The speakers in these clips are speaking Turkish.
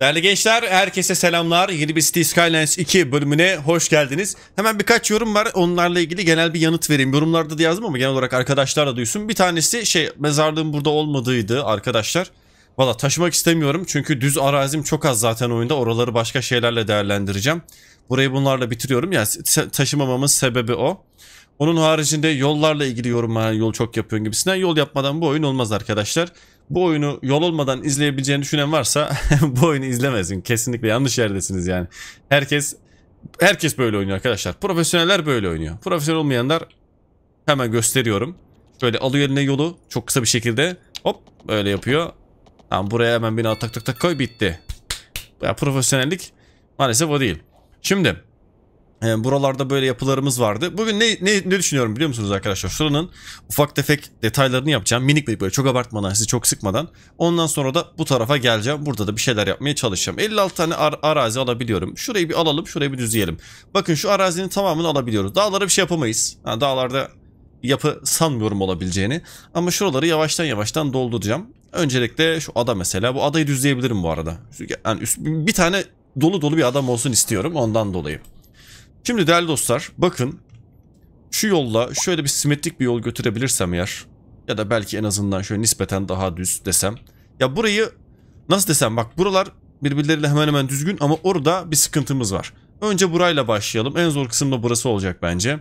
Değerli gençler herkese selamlar. Yeni bir City Skylines 2 bölümüne hoş geldiniz. Hemen birkaç yorum var onlarla ilgili genel bir yanıt vereyim. Yorumlarda da yazdım ama genel olarak arkadaşlar da duysun. Bir tanesi şey mezarlığın burada olmadığıydı arkadaşlar. Valla taşımak istemiyorum çünkü düz arazim çok az zaten oyunda. Oraları başka şeylerle değerlendireceğim. Burayı bunlarla bitiriyorum. Yani taşımamamın sebebi o. Onun haricinde yollarla ilgili yorum yol çok yapıyorum gibisinden. Yol yapmadan bu oyun olmaz arkadaşlar. Arkadaşlar bu oyunu yol olmadan izleyebileceğini düşünen varsa bu oyunu izlemesin. Kesinlikle yanlış yerdesiniz yani. Herkes herkes böyle oynuyor arkadaşlar. Profesyoneller böyle oynuyor. Profesyonel olmayanlar hemen gösteriyorum. Şöyle alıyor eline yolu çok kısa bir şekilde. Hop böyle yapıyor. Tamam buraya hemen bina tak tak tak koy bitti. Ya profesyonellik maalesef o değil. Şimdi ee, buralarda böyle yapılarımız vardı. Bugün ne, ne, ne düşünüyorum biliyor musunuz arkadaşlar? Şuranın ufak tefek detaylarını yapacağım. Minik minik böyle çok abartmadan sizi çok sıkmadan. Ondan sonra da bu tarafa geleceğim. Burada da bir şeyler yapmaya çalışacağım. 56 tane ar arazi alabiliyorum. Şurayı bir alalım şurayı bir düzleyelim. Bakın şu arazinin tamamını alabiliyoruz. Dağlara bir şey yapamayız. Ha, dağlarda yapı sanmıyorum olabileceğini. Ama şuraları yavaştan yavaştan dolduracağım. Öncelikle şu ada mesela. Bu adayı düzleyebilirim bu arada. Yani üst, bir tane dolu dolu bir adam olsun istiyorum ondan dolayı. Şimdi değerli dostlar bakın şu yolla şöyle bir simetrik bir yol götürebilirsem eğer ya da belki en azından şöyle nispeten daha düz desem. Ya burayı nasıl desem bak buralar birbirleriyle hemen hemen düzgün ama orada bir sıkıntımız var. Önce burayla başlayalım. En zor kısım da burası olacak bence.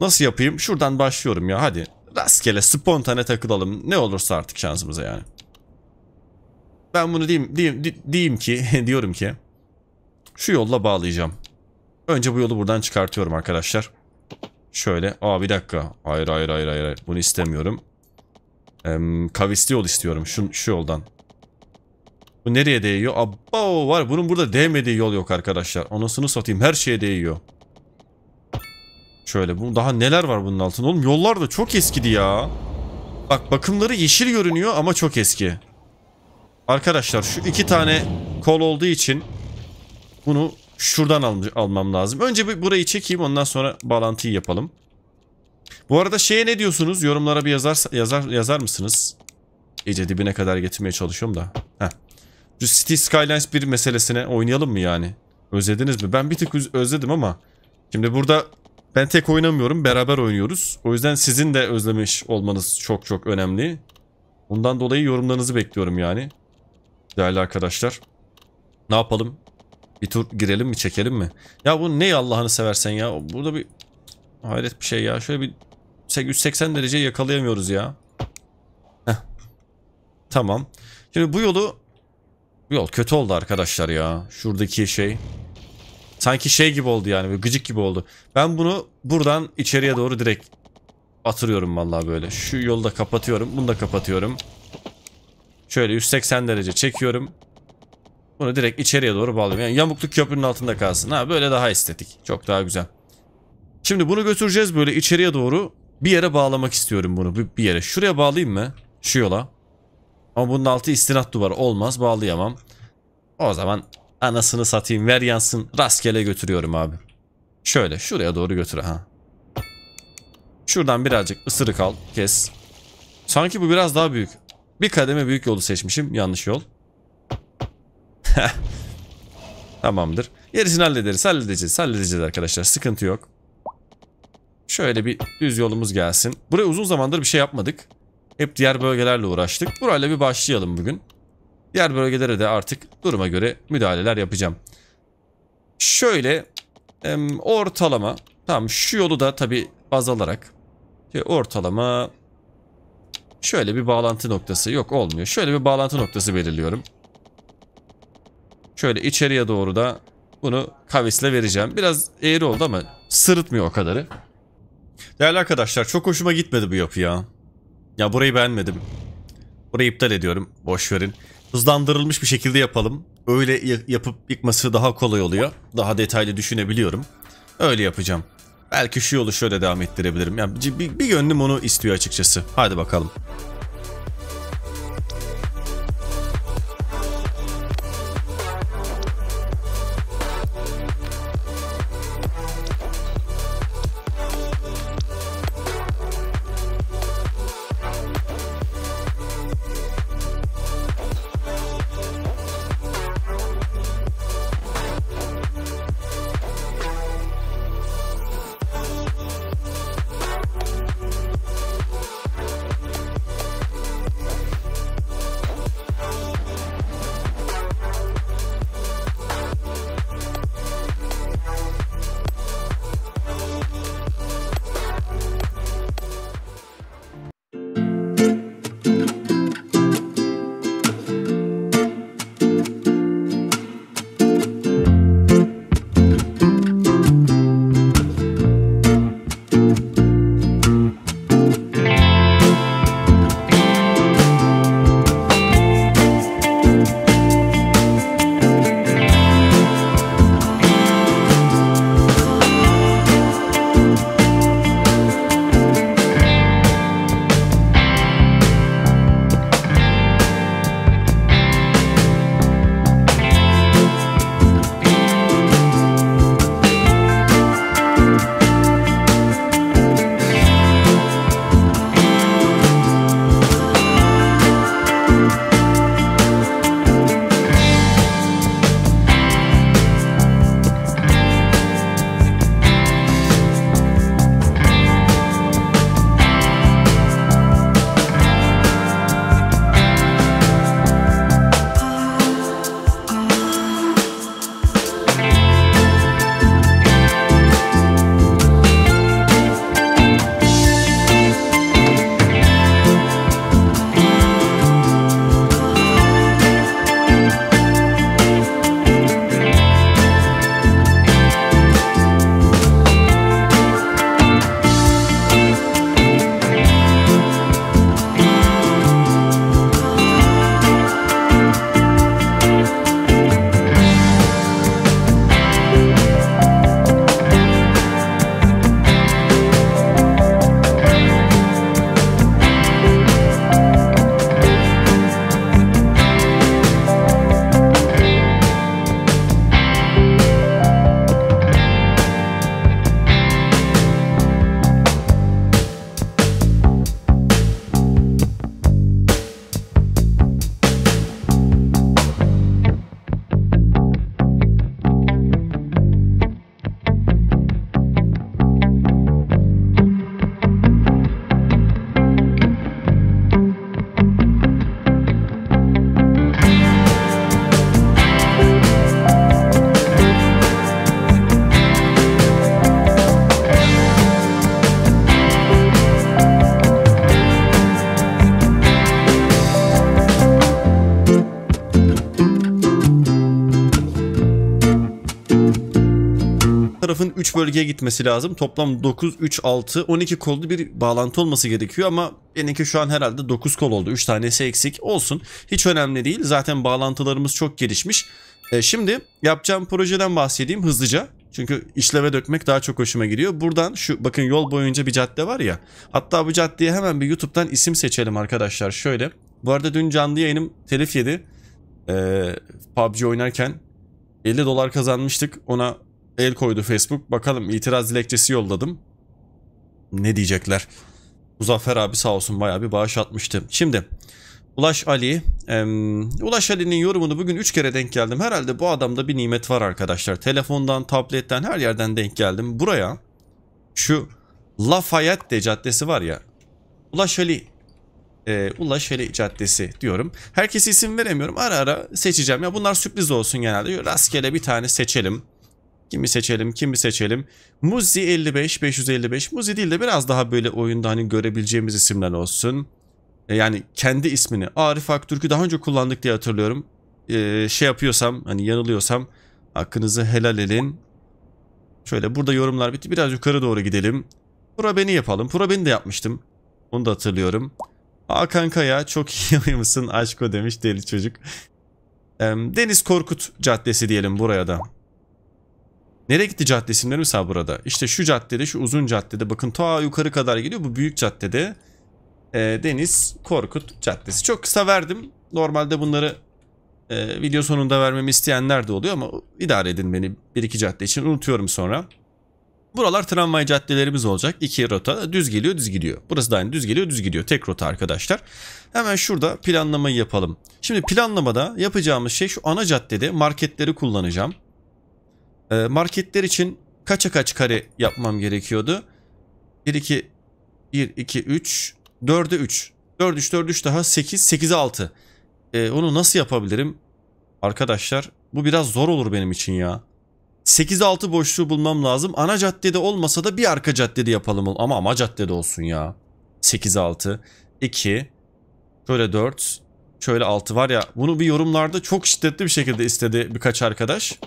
Nasıl yapayım? Şuradan başlıyorum ya hadi. Rastgele spontane takılalım. Ne olursa artık şansımıza yani. Ben bunu diyeyim, diyeyim, diyeyim ki diyorum ki şu yolla bağlayacağım. Önce bu yolu buradan çıkartıyorum arkadaşlar. Şöyle. Aa bir dakika. Hayır hayır hayır hayır. Bunu istemiyorum. Ee, kavisli yol istiyorum. Şu, şu yoldan. Bu nereye değiyor? Abba var. Bunun burada değmediği yol yok arkadaşlar. Anasını satayım. Her şeye değiyor. Şöyle. Bu daha neler var bunun altında? Oğlum yollar da çok eskidi ya. Bak bakımları yeşil görünüyor ama çok eski. Arkadaşlar şu iki tane kol olduğu için bunu Şuradan al almam lazım. Önce bir burayı çekeyim ondan sonra bağlantıyı yapalım. Bu arada şeye ne diyorsunuz? Yorumlara bir yazar, yazar, yazar mısınız? İyice dibine kadar getirmeye çalışıyorum da. Heh. Şu City Skylines 1 meselesine oynayalım mı yani? Özlediniz mi? Ben bir tık özledim ama. Şimdi burada ben tek oynamıyorum. Beraber oynuyoruz. O yüzden sizin de özlemiş olmanız çok çok önemli. Bundan dolayı yorumlarınızı bekliyorum yani. Değerli arkadaşlar. Ne yapalım? Bir tur girelim mi çekelim mi? Ya bu ne Allah'ını seversen ya. Burada bir hayret bir şey ya. Şöyle bir 180 derece yakalayamıyoruz ya. Heh. Tamam. Şimdi bu yolu bu yol kötü oldu arkadaşlar ya. Şuradaki şey. Sanki şey gibi oldu yani. Gıcık gibi oldu. Ben bunu buradan içeriye doğru direkt atırıyorum vallahi böyle. Şu yolu da kapatıyorum. Bunu da kapatıyorum. Şöyle 180 derece çekiyorum. Bunu direkt içeriye doğru bağlayayım. Yani yamuklu köprünün altında kalsın. Ha böyle daha estetik. Çok daha güzel. Şimdi bunu götüreceğiz böyle içeriye doğru. Bir yere bağlamak istiyorum bunu. Bir, bir yere. Şuraya bağlayayım mı? Şu yola. Ama bunun altı istinat duvarı. Olmaz. Bağlayamam. O zaman anasını satayım. Ver yansın. Rastgele götürüyorum abi. Şöyle şuraya doğru götür. Ha. Şuradan birazcık ısırık al. Kes. Sanki bu biraz daha büyük. Bir kademe büyük yolu seçmişim. Yanlış yol. Tamamdır. Gerisini hallederiz. Halledeceğiz. Halledeceğiz arkadaşlar. Sıkıntı yok. Şöyle bir düz yolumuz gelsin. Buraya uzun zamandır bir şey yapmadık. Hep diğer bölgelerle uğraştık. Burayla bir başlayalım bugün. Diğer bölgelere de artık duruma göre müdahaleler yapacağım. Şöyle em, ortalama. Tamam şu yolu da tabii baz alarak. Şey, ortalama. Şöyle bir bağlantı noktası. Yok olmuyor. Şöyle bir bağlantı noktası belirliyorum. Şöyle içeriye doğru da bunu kavisle vereceğim. Biraz eğri oldu ama sırıtmıyor o kadarı. Değerli arkadaşlar çok hoşuma gitmedi bu yapı ya. Ya burayı beğenmedim. Burayı iptal ediyorum. Boş verin. Hızlandırılmış bir şekilde yapalım. Öyle yapıp yıkması daha kolay oluyor. Daha detaylı düşünebiliyorum. Öyle yapacağım. Belki şu yolu şöyle devam ettirebilirim. Yani bir, bir gönlüm onu istiyor açıkçası. Hadi bakalım. 3 bölgeye gitmesi lazım. Toplam 9, 3, 6, 12 kollu bir bağlantı olması gerekiyor ama benimki şu an herhalde 9 kol oldu. 3 tanesi eksik olsun. Hiç önemli değil. Zaten bağlantılarımız çok gelişmiş. E, şimdi yapacağım projeden bahsedeyim hızlıca. Çünkü işleve dökmek daha çok hoşuma gidiyor. Buradan şu bakın yol boyunca bir cadde var ya. Hatta bu caddeye hemen bir YouTube'dan isim seçelim arkadaşlar. Şöyle. Bu arada dün canlı yayınım telif yedi. Ee, PUBG oynarken 50 dolar kazanmıştık. Ona El koydu Facebook. Bakalım itiraz dilekçesi yolladım. Ne diyecekler? Muzaffer abi sağ olsun bayağı bir bağış atmıştı. Şimdi Ulaş Ali, e, Ulaş Ali'nin yorumunu bugün 3 kere denk geldim. Herhalde bu adamda bir nimet var arkadaşlar. Telefondan, tabletten her yerden denk geldim. Buraya şu Lafayette Caddesi var ya. Ulaş Ali e, Ulaş Ali Caddesi diyorum. Herkese isim veremiyorum. Ara ara seçeceğim. Ya bunlar sürpriz olsun genelde. Rastgele bir tane seçelim. Kimi seçelim kimi seçelim. Muzi 55 555. Muzi değil de biraz daha böyle oyunda hani görebileceğimiz isimler olsun. E, yani kendi ismini Arif Aktürk'ü daha önce kullandık diye hatırlıyorum. Ee, şey yapıyorsam hani yanılıyorsam hakkınızı helal edin. Şöyle burada yorumlar bitti. Biraz yukarı doğru gidelim. Pura beni yapalım. Pura beni de yapmıştım. Onu da hatırlıyorum. Hakan Kaya çok iyi oyuncusun aşko demiş deli çocuk. Deniz Korkut Caddesi diyelim buraya da. Nereye gitti cadde isimleri mesela burada? İşte şu caddede, şu uzun caddede. Bakın ta yukarı kadar geliyor. Bu büyük caddede. E, Deniz Korkut Caddesi. Çok kısa verdim. Normalde bunları e, video sonunda vermemi isteyenler de oluyor ama idare edin beni. Bir iki cadde için unutuyorum sonra. Buralar tramvay caddelerimiz olacak. İki rota düz geliyor düz gidiyor. Burası da aynı düz geliyor düz gidiyor. Tek rota arkadaşlar. Hemen şurada planlamayı yapalım. Şimdi planlamada yapacağımız şey şu ana caddede marketleri kullanacağım. Ee, marketler için kaça kaç kare yapmam gerekiyordu? 1, 2, 1, 2, 3, 4'e 3. 4, 3, 4, 3 daha 8, 8'e 6. E, onu nasıl yapabilirim? Arkadaşlar bu biraz zor olur benim için ya. 8'e 6 boşluğu bulmam lazım. Ana caddede olmasa da bir arka caddede yapalım. Ama ama caddede olsun ya. 8'e 6. 2. Şöyle 4. Şöyle 6 var ya. Bunu bir yorumlarda çok şiddetli bir şekilde istedi birkaç arkadaş.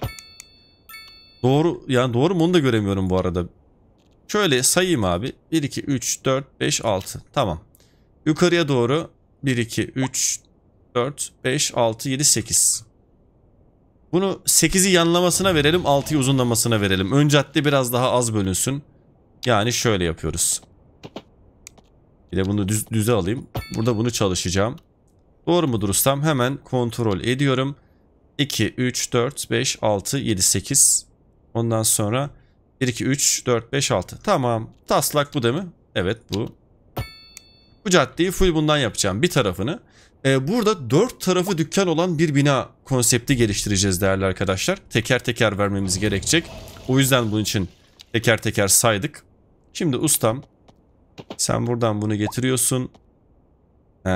Doğru yani doğru mu onu da göremiyorum bu arada. Şöyle sayayım abi. 1 2 3 4 5 6. Tamam. Yukarıya doğru 1 2 3 4 5 6 7 8. Bunu 8'i yanlamasına verelim, 6'yı uzunlamasına verelim. Ön cadde biraz daha az bölünsün. Yani şöyle yapıyoruz. Bir de bunu düz, düze alayım. Burada bunu çalışacağım. Doğru mu ustam? Hemen kontrol ediyorum. 2, 3, 4, 5, 6, 7, 8. Ondan sonra 1, 2, 3, 4, 5, 6. Tamam. Taslak bu değil mi? Evet bu. Bu caddeyi full bundan yapacağım. Bir tarafını. Ee, burada dört tarafı dükkan olan bir bina konsepti geliştireceğiz değerli arkadaşlar. Teker teker vermemiz gerekecek. O yüzden bunun için teker teker saydık. Şimdi ustam sen buradan bunu getiriyorsun. Ee,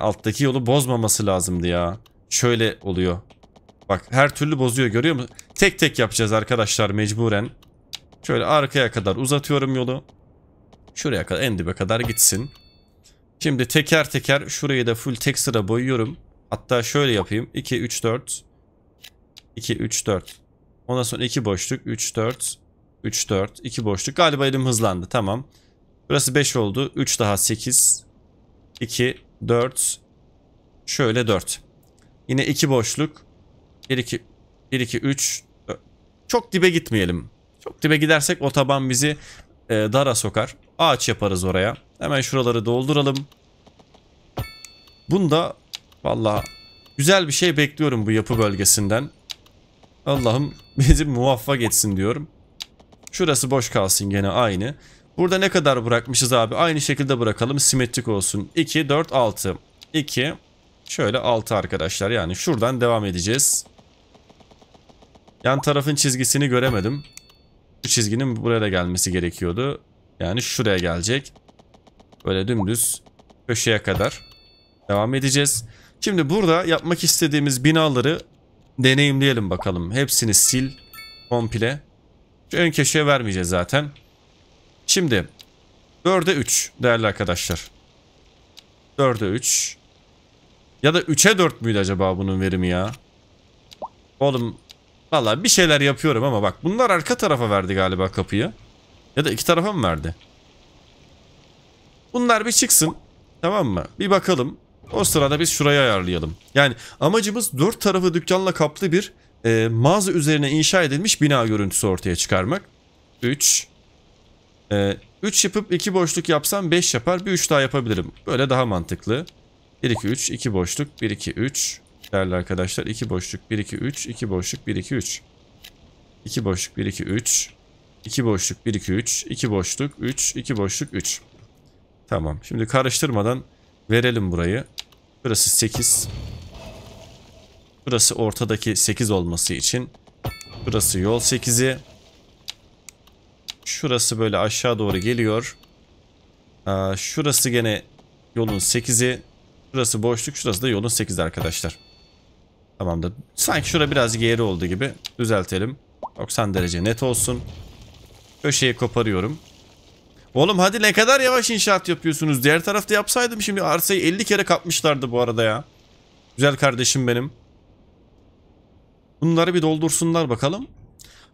alttaki yolu bozmaması lazımdı ya. Şöyle oluyor. Bak her türlü bozuyor görüyor musun? Tek tek yapacağız arkadaşlar mecburen. Şöyle arkaya kadar uzatıyorum yolu. Şuraya kadar en dibe kadar gitsin. Şimdi teker teker şurayı da full tek sıra boyuyorum. Hatta şöyle yapayım. 2, 3, 4. 2, 3, 4. Ondan sonra 2 boşluk. 3, 4. 3, 4. 2 boşluk. Galiba elim hızlandı. Tamam. Burası 5 oldu. 3 daha 8. 2, 4. Şöyle 4. Yine 2 boşluk. 1 2 1 2 3 çok dibe gitmeyelim. Çok dibe gidersek o taban bizi e, dara sokar. Ağaç yaparız oraya. Hemen şuraları dolduralım. Bunda valla güzel bir şey bekliyorum bu yapı bölgesinden. Allah'ım bizi muvaffak etsin diyorum. Şurası boş kalsın gene aynı. Burada ne kadar bırakmışız abi? Aynı şekilde bırakalım. Simetrik olsun. 2, 4, 6. 2. Şöyle 6 arkadaşlar. Yani şuradan devam edeceğiz. Yan tarafın çizgisini göremedim. Bu çizginin buraya da gelmesi gerekiyordu. Yani şuraya gelecek. Böyle dümdüz köşeye kadar devam edeceğiz. Şimdi burada yapmak istediğimiz binaları deneyimleyelim bakalım. Hepsini sil komple. Şu ön köşeye vermeyeceğiz zaten. Şimdi 4'e 3 değerli arkadaşlar. 4'e 3. Ya da 3'e 4 müydü acaba bunun verimi ya? Oğlum Valla bir şeyler yapıyorum ama bak bunlar arka tarafa verdi galiba kapıyı. Ya da iki tarafa mı verdi? Bunlar bir çıksın. Tamam mı? Bir bakalım. O sırada biz şurayı ayarlayalım. Yani amacımız dört tarafı dükkanla kaplı bir e, mağaza üzerine inşa edilmiş bina görüntüsü ortaya çıkarmak. 3 e, 3 yapıp 2 boşluk yapsam 5 yapar. Bir 3 daha yapabilirim. Böyle daha mantıklı. 1 2 3 2 boşluk 1 2 3 değerli arkadaşlar. 2 boşluk 1 2 3 2 boşluk 1 2 3 2 boşluk 1 2 3 2 boşluk 1 2 3 2 boşluk 3 2 boşluk 3 Tamam. Şimdi karıştırmadan verelim burayı. Burası 8. Burası ortadaki 8 olması için. Burası yol 8'i. Şurası böyle aşağı doğru geliyor. şurası gene yolun 8'i. Şurası boşluk, şurası da yolun 8'i arkadaşlar. Tamamdır. Sanki şura biraz geri oldu gibi. Düzeltelim. 90 derece net olsun. Köşeyi koparıyorum. Oğlum hadi ne kadar yavaş inşaat yapıyorsunuz. Diğer tarafta yapsaydım şimdi arsayı 50 kere kapmışlardı bu arada ya. Güzel kardeşim benim. Bunları bir doldursunlar bakalım.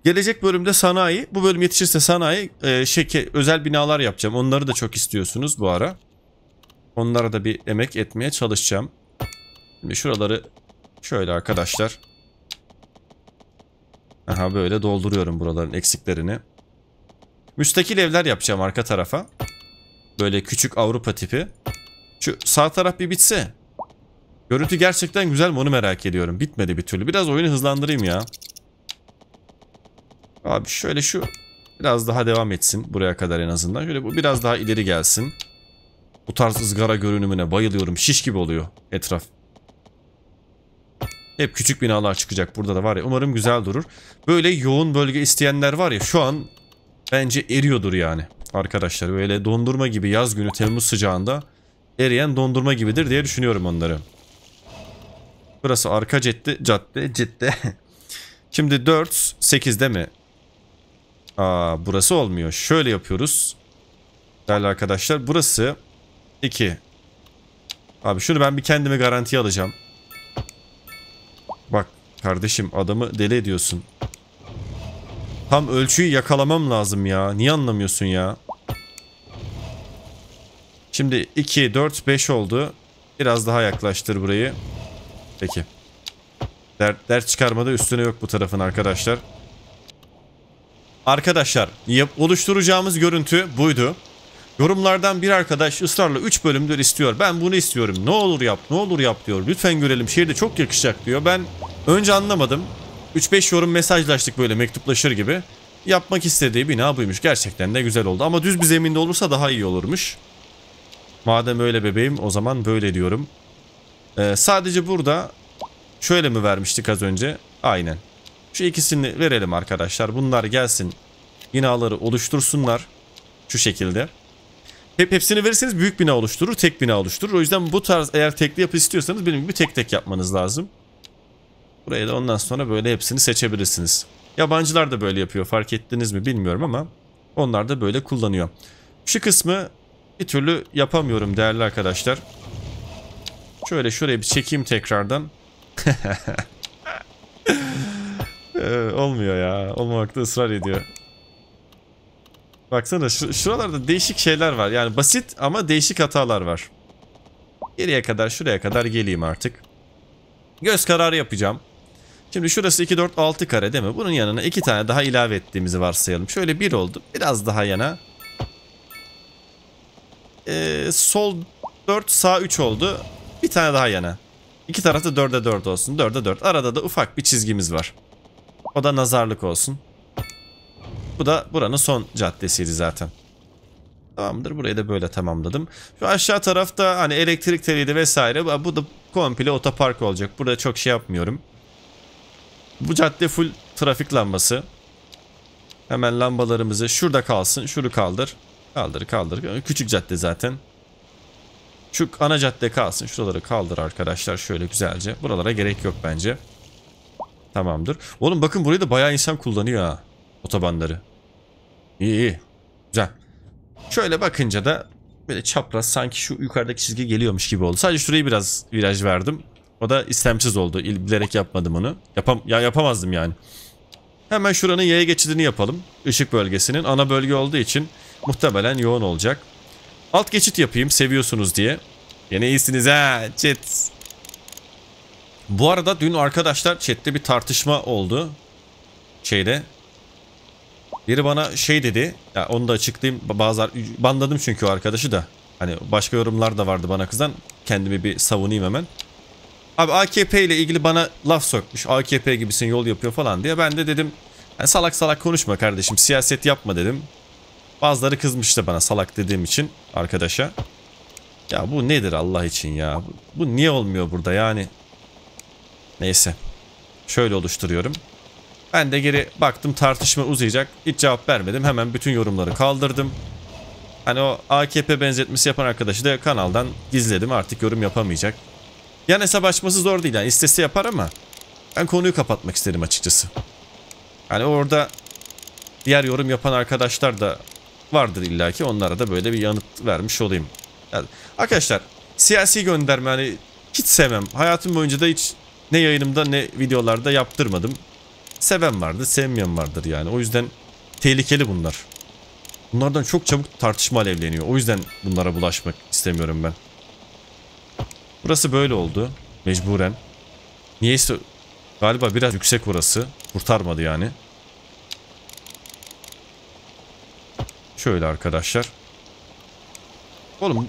Gelecek bölümde sanayi, bu bölüm yetişirse sanayi, e, şeke, özel binalar yapacağım. Onları da çok istiyorsunuz bu ara. Onlara da bir emek etmeye çalışacağım. Şimdi şuraları Şöyle arkadaşlar. Aha böyle dolduruyorum buraların eksiklerini. Müstakil evler yapacağım arka tarafa. Böyle küçük Avrupa tipi. Şu sağ taraf bir bitse. Görüntü gerçekten güzel mi onu merak ediyorum. Bitmedi bir türlü. Biraz oyunu hızlandırayım ya. Abi şöyle şu biraz daha devam etsin buraya kadar en azından. Şöyle bu biraz daha ileri gelsin. Bu tarz ızgara görünümüne bayılıyorum. Şiş gibi oluyor etraf. Hep küçük binalar çıkacak burada da var ya. Umarım güzel durur. Böyle yoğun bölge isteyenler var ya şu an bence eriyordur yani. Arkadaşlar böyle dondurma gibi yaz günü Temmuz sıcağında eriyen dondurma gibidir diye düşünüyorum onları. Burası arka ciddi, cadde, cidde. Şimdi 4, 8 de mi? Aa, burası olmuyor. Şöyle yapıyoruz. Değerli arkadaşlar burası 2. Abi şunu ben bir kendime garantiye alacağım. Kardeşim adamı deli ediyorsun. Tam ölçüyü yakalamam lazım ya. Niye anlamıyorsun ya? Şimdi 2, 4, 5 oldu. Biraz daha yaklaştır burayı. Peki. Dert, dert çıkarmada üstüne yok bu tarafın arkadaşlar. Arkadaşlar yap oluşturacağımız görüntü buydu. Yorumlardan bir arkadaş ısrarla 3 bölümdür istiyor. Ben bunu istiyorum. Ne olur yap, ne olur yap diyor. Lütfen görelim. Şehirde çok yakışacak diyor. Ben önce anlamadım. 3-5 yorum mesajlaştık böyle mektuplaşır gibi. Yapmak istediği bina buymuş. Gerçekten de güzel oldu. Ama düz bir zeminde olursa daha iyi olurmuş. Madem öyle bebeğim o zaman böyle diyorum. Ee, sadece burada şöyle mi vermiştik az önce? Aynen. Şu ikisini verelim arkadaşlar. Bunlar gelsin. Binaları oluştursunlar. Şu şekilde. Hep hepsini verirseniz büyük bina oluşturur, tek bina oluşturur. O yüzden bu tarz eğer tekli yapı istiyorsanız benim gibi tek tek yapmanız lazım. Buraya da ondan sonra böyle hepsini seçebilirsiniz. Yabancılar da böyle yapıyor fark ettiniz mi bilmiyorum ama onlar da böyle kullanıyor. Şu kısmı bir türlü yapamıyorum değerli arkadaşlar. Şöyle şuraya bir çekeyim tekrardan. ee, olmuyor ya. Olmamakta ısrar ediyor. Baksana şur şuralarda değişik şeyler var. Yani basit ama değişik hatalar var. Geriye kadar şuraya kadar geleyim artık. Göz kararı yapacağım. Şimdi şurası 2, 4, 6 kare değil mi? Bunun yanına 2 tane daha ilave ettiğimizi varsayalım. Şöyle 1 oldu. Biraz daha yana. Ee, sol 4, sağ 3 oldu. Bir tane daha yana. İki tarafta 4'e 4 olsun. 4'e 4. Arada da ufak bir çizgimiz var. O da nazarlık olsun. Bu da buranın son caddesiydi zaten. Tamamdır. Burayı da böyle tamamladım. Şu aşağı tarafta hani elektrik teliydi vesaire. Bu da komple otopark olacak. Burada çok şey yapmıyorum. Bu cadde full trafik lambası. Hemen lambalarımızı şurada kalsın. Şunu kaldır. Kaldır kaldır. Küçük cadde zaten. Şu ana cadde kalsın. Şuraları kaldır arkadaşlar şöyle güzelce. Buralara gerek yok bence. Tamamdır. Oğlum bakın burayı da bayağı insan kullanıyor ha otobanları. İyi iyi. Güzel. Şöyle bakınca da böyle çapraz sanki şu yukarıdaki çizgi geliyormuş gibi oldu. Sadece şurayı biraz viraj verdim. O da istemsiz oldu. Bilerek yapmadım onu. Yapam ya yapamazdım yani. Hemen şuranın yaya geçidini yapalım. Işık bölgesinin ana bölge olduğu için muhtemelen yoğun olacak. Alt geçit yapayım seviyorsunuz diye. Yine iyisiniz ha chat. Bu arada dün arkadaşlar chatte bir tartışma oldu. Şeyde biri bana şey dedi. Ya onu da açıklayayım. Bazı banladım çünkü o arkadaşı da. Hani başka yorumlar da vardı bana kızan. Kendimi bir savunayım hemen. Abi AKP ile ilgili bana laf sokmuş. AKP gibisin yol yapıyor falan diye. Ben de dedim yani salak salak konuşma kardeşim. Siyaset yapma dedim. Bazıları kızmış da bana salak dediğim için arkadaşa. Ya bu nedir Allah için ya? bu niye olmuyor burada yani? Neyse. Şöyle oluşturuyorum. Ben de geri baktım tartışma uzayacak. Hiç cevap vermedim. Hemen bütün yorumları kaldırdım. Hani o AKP benzetmesi yapan arkadaşı da kanaldan gizledim. Artık yorum yapamayacak. Yani hesap açması zor değil. Yani istese yapar ama ben konuyu kapatmak istedim açıkçası. Hani orada diğer yorum yapan arkadaşlar da vardır illaki. Onlara da böyle bir yanıt vermiş olayım. Yani arkadaşlar siyasi gönderme hani hiç sevmem. Hayatım boyunca da hiç ne yayınımda ne videolarda yaptırmadım. Seven vardır, sevmeyen vardır yani. O yüzden tehlikeli bunlar. Bunlardan çok çabuk tartışma alevleniyor. O yüzden bunlara bulaşmak istemiyorum ben. Burası böyle oldu. Mecburen. Niyeyse galiba biraz yüksek burası Kurtarmadı yani. Şöyle arkadaşlar. Oğlum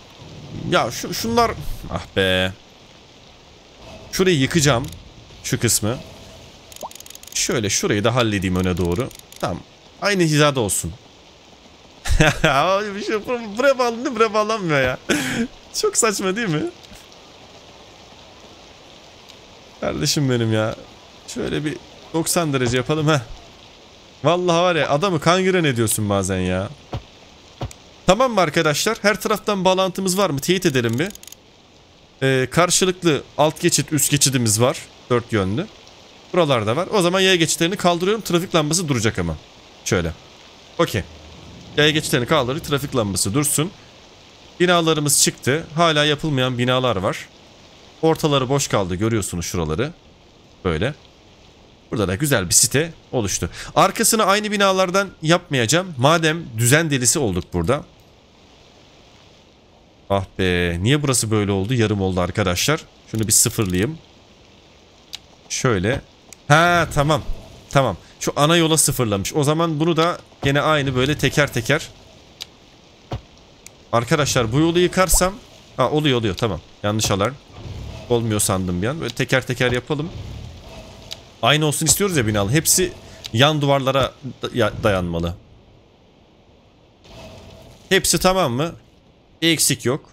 ya şu, şunlar ah be. Şurayı yıkacağım. Şu kısmı. Şöyle şurayı da halledeyim öne doğru. Tamam. Aynı hizada olsun. bir şey buraya bağlanıyor buraya bağlanmıyor ya. Çok saçma değil mi? Kardeşim benim ya. Şöyle bir 90 derece yapalım ha. Vallahi var ya adamı kangren ediyorsun bazen ya. Tamam mı arkadaşlar? Her taraftan bağlantımız var mı? Teyit edelim bir. Ee, karşılıklı alt geçit üst geçidimiz var. Dört yönlü. Buralarda var. O zaman yaya geçitlerini kaldırıyorum. Trafik lambası duracak ama. Şöyle. Okey. Yaya geçitlerini kaldırır. Trafik lambası dursun. Binalarımız çıktı. Hala yapılmayan binalar var. Ortaları boş kaldı. Görüyorsunuz şuraları. Böyle. Burada da güzel bir site oluştu. Arkasını aynı binalardan yapmayacağım. Madem düzen delisi olduk burada. Ah be niye burası böyle oldu? Yarım oldu arkadaşlar. Şunu bir sıfırlayayım. Şöyle Ha tamam. Tamam. Şu ana yola sıfırlamış. O zaman bunu da gene aynı böyle teker teker. Arkadaşlar bu yolu yıkarsam. Ha oluyor oluyor tamam. Yanlış alarm. Olmuyor sandım bir an. Böyle teker teker yapalım. Aynı olsun istiyoruz ya binalı. Hepsi yan duvarlara dayanmalı. Hepsi tamam mı? Eksik yok.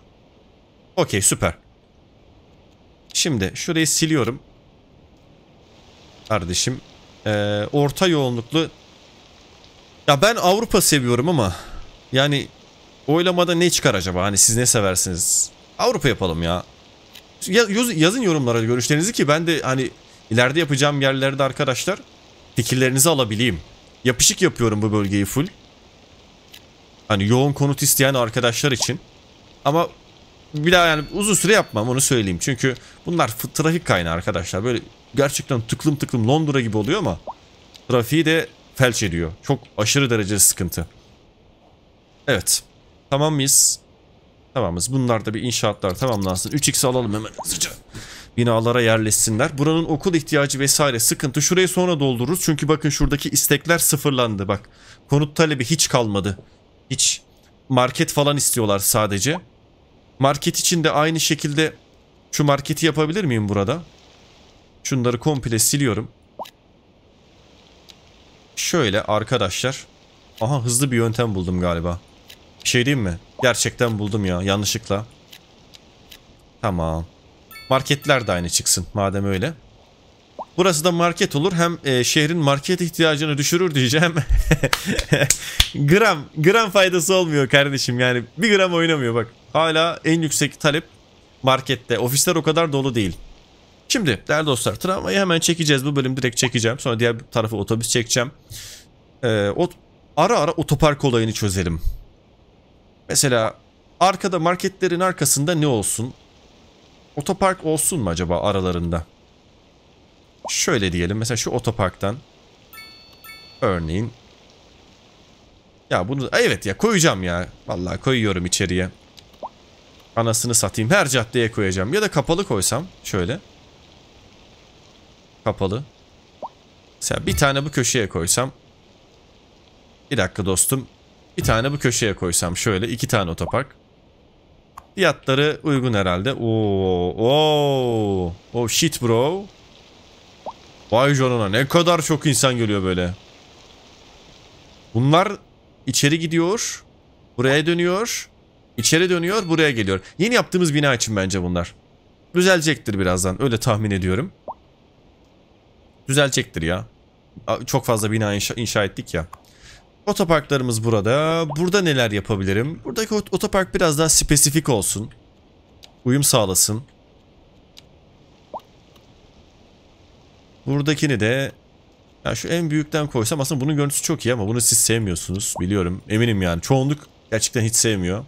Okey süper. Şimdi şurayı siliyorum. Kardeşim. Ee, orta yoğunluklu. Ya ben Avrupa seviyorum ama yani oylamada ne çıkar acaba? Hani siz ne seversiniz? Avrupa yapalım ya. Yazın yorumlara görüşlerinizi ki ben de hani ileride yapacağım yerlerde arkadaşlar fikirlerinizi alabileyim. Yapışık yapıyorum bu bölgeyi full. Hani yoğun konut isteyen arkadaşlar için. Ama bir daha yani uzun süre yapmam onu söyleyeyim. Çünkü bunlar trafik kaynağı arkadaşlar. Böyle gerçekten tıklım tıklım Londra gibi oluyor ama trafiği de felç ediyor. Çok aşırı derecede sıkıntı. Evet. Tamam mıyız? Tamamız. Bunlar da bir inşaatlar tamamlansın. 3x alalım hemen hızlıca. Binalara yerleşsinler. Buranın okul ihtiyacı vesaire sıkıntı. Şurayı sonra doldururuz. Çünkü bakın şuradaki istekler sıfırlandı. Bak konut talebi hiç kalmadı. Hiç market falan istiyorlar sadece. Market için de aynı şekilde şu marketi yapabilir miyim burada? Şunları komple siliyorum. Şöyle arkadaşlar. Aha hızlı bir yöntem buldum galiba. Bir şey diyeyim mi? Gerçekten buldum ya yanlışlıkla. Tamam. Marketler de aynı çıksın madem öyle. Burası da market olur. Hem e, şehrin market ihtiyacını düşürür diyeceğim. gram gram faydası olmuyor kardeşim yani. Bir gram oynamıyor bak. Hala en yüksek talep markette. Ofisler o kadar dolu değil. Şimdi değerli dostlar tramvayı hemen çekeceğiz. Bu bölüm direkt çekeceğim. Sonra diğer tarafı otobüs çekeceğim. Ee, o, ara ara otopark olayını çözelim. Mesela arkada marketlerin arkasında ne olsun? Otopark olsun mu acaba aralarında? Şöyle diyelim mesela şu otoparktan örneğin ya bunu evet ya koyacağım ya. Vallahi koyuyorum içeriye. Anasını satayım her caddeye koyacağım ya da kapalı koysam şöyle. Kapalı. Mesela bir tane bu köşeye koysam. Bir dakika dostum. Bir tane bu köşeye koysam şöyle iki tane otopark. Fiyatları uygun herhalde. Oo, oo. Oh shit bro. Vay canına ne kadar çok insan geliyor böyle. Bunlar içeri gidiyor. Buraya dönüyor. İçeri dönüyor buraya geliyor. Yeni yaptığımız bina için bence bunlar. Düzelecektir birazdan öyle tahmin ediyorum düzelecektir ya. Çok fazla bina inşa, inşa ettik ya. Otoparklarımız burada. Burada neler yapabilirim? Buradaki otopark biraz daha spesifik olsun. Uyum sağlasın. Buradakini de ya şu en büyükten koysam aslında bunun görüntüsü çok iyi ama bunu siz sevmiyorsunuz biliyorum. Eminim yani çoğunluk gerçekten hiç sevmiyor.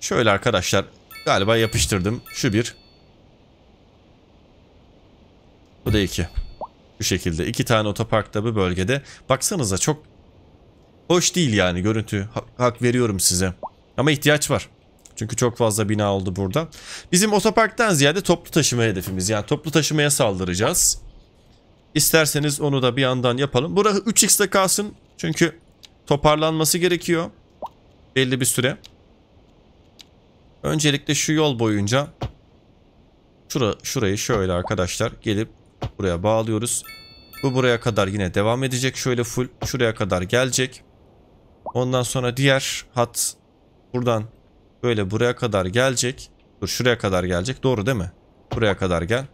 Şöyle arkadaşlar galiba yapıştırdım. Şu bir bu da iki. Bu şekilde iki tane otoparkta bu bölgede. Baksanıza çok hoş değil yani görüntü. Hak veriyorum size. Ama ihtiyaç var. Çünkü çok fazla bina oldu burada. Bizim otoparktan ziyade toplu taşıma hedefimiz. Yani toplu taşımaya saldıracağız. İsterseniz onu da bir yandan yapalım. Burası 3x'de kalsın. Çünkü toparlanması gerekiyor. Belli bir süre. Öncelikle şu yol boyunca şura, şurayı şöyle arkadaşlar gelip Buraya bağlıyoruz. Bu buraya kadar yine devam edecek. Şöyle full şuraya kadar gelecek. Ondan sonra diğer hat buradan böyle buraya kadar gelecek. Dur şuraya kadar gelecek. Doğru değil mi? Buraya kadar gel.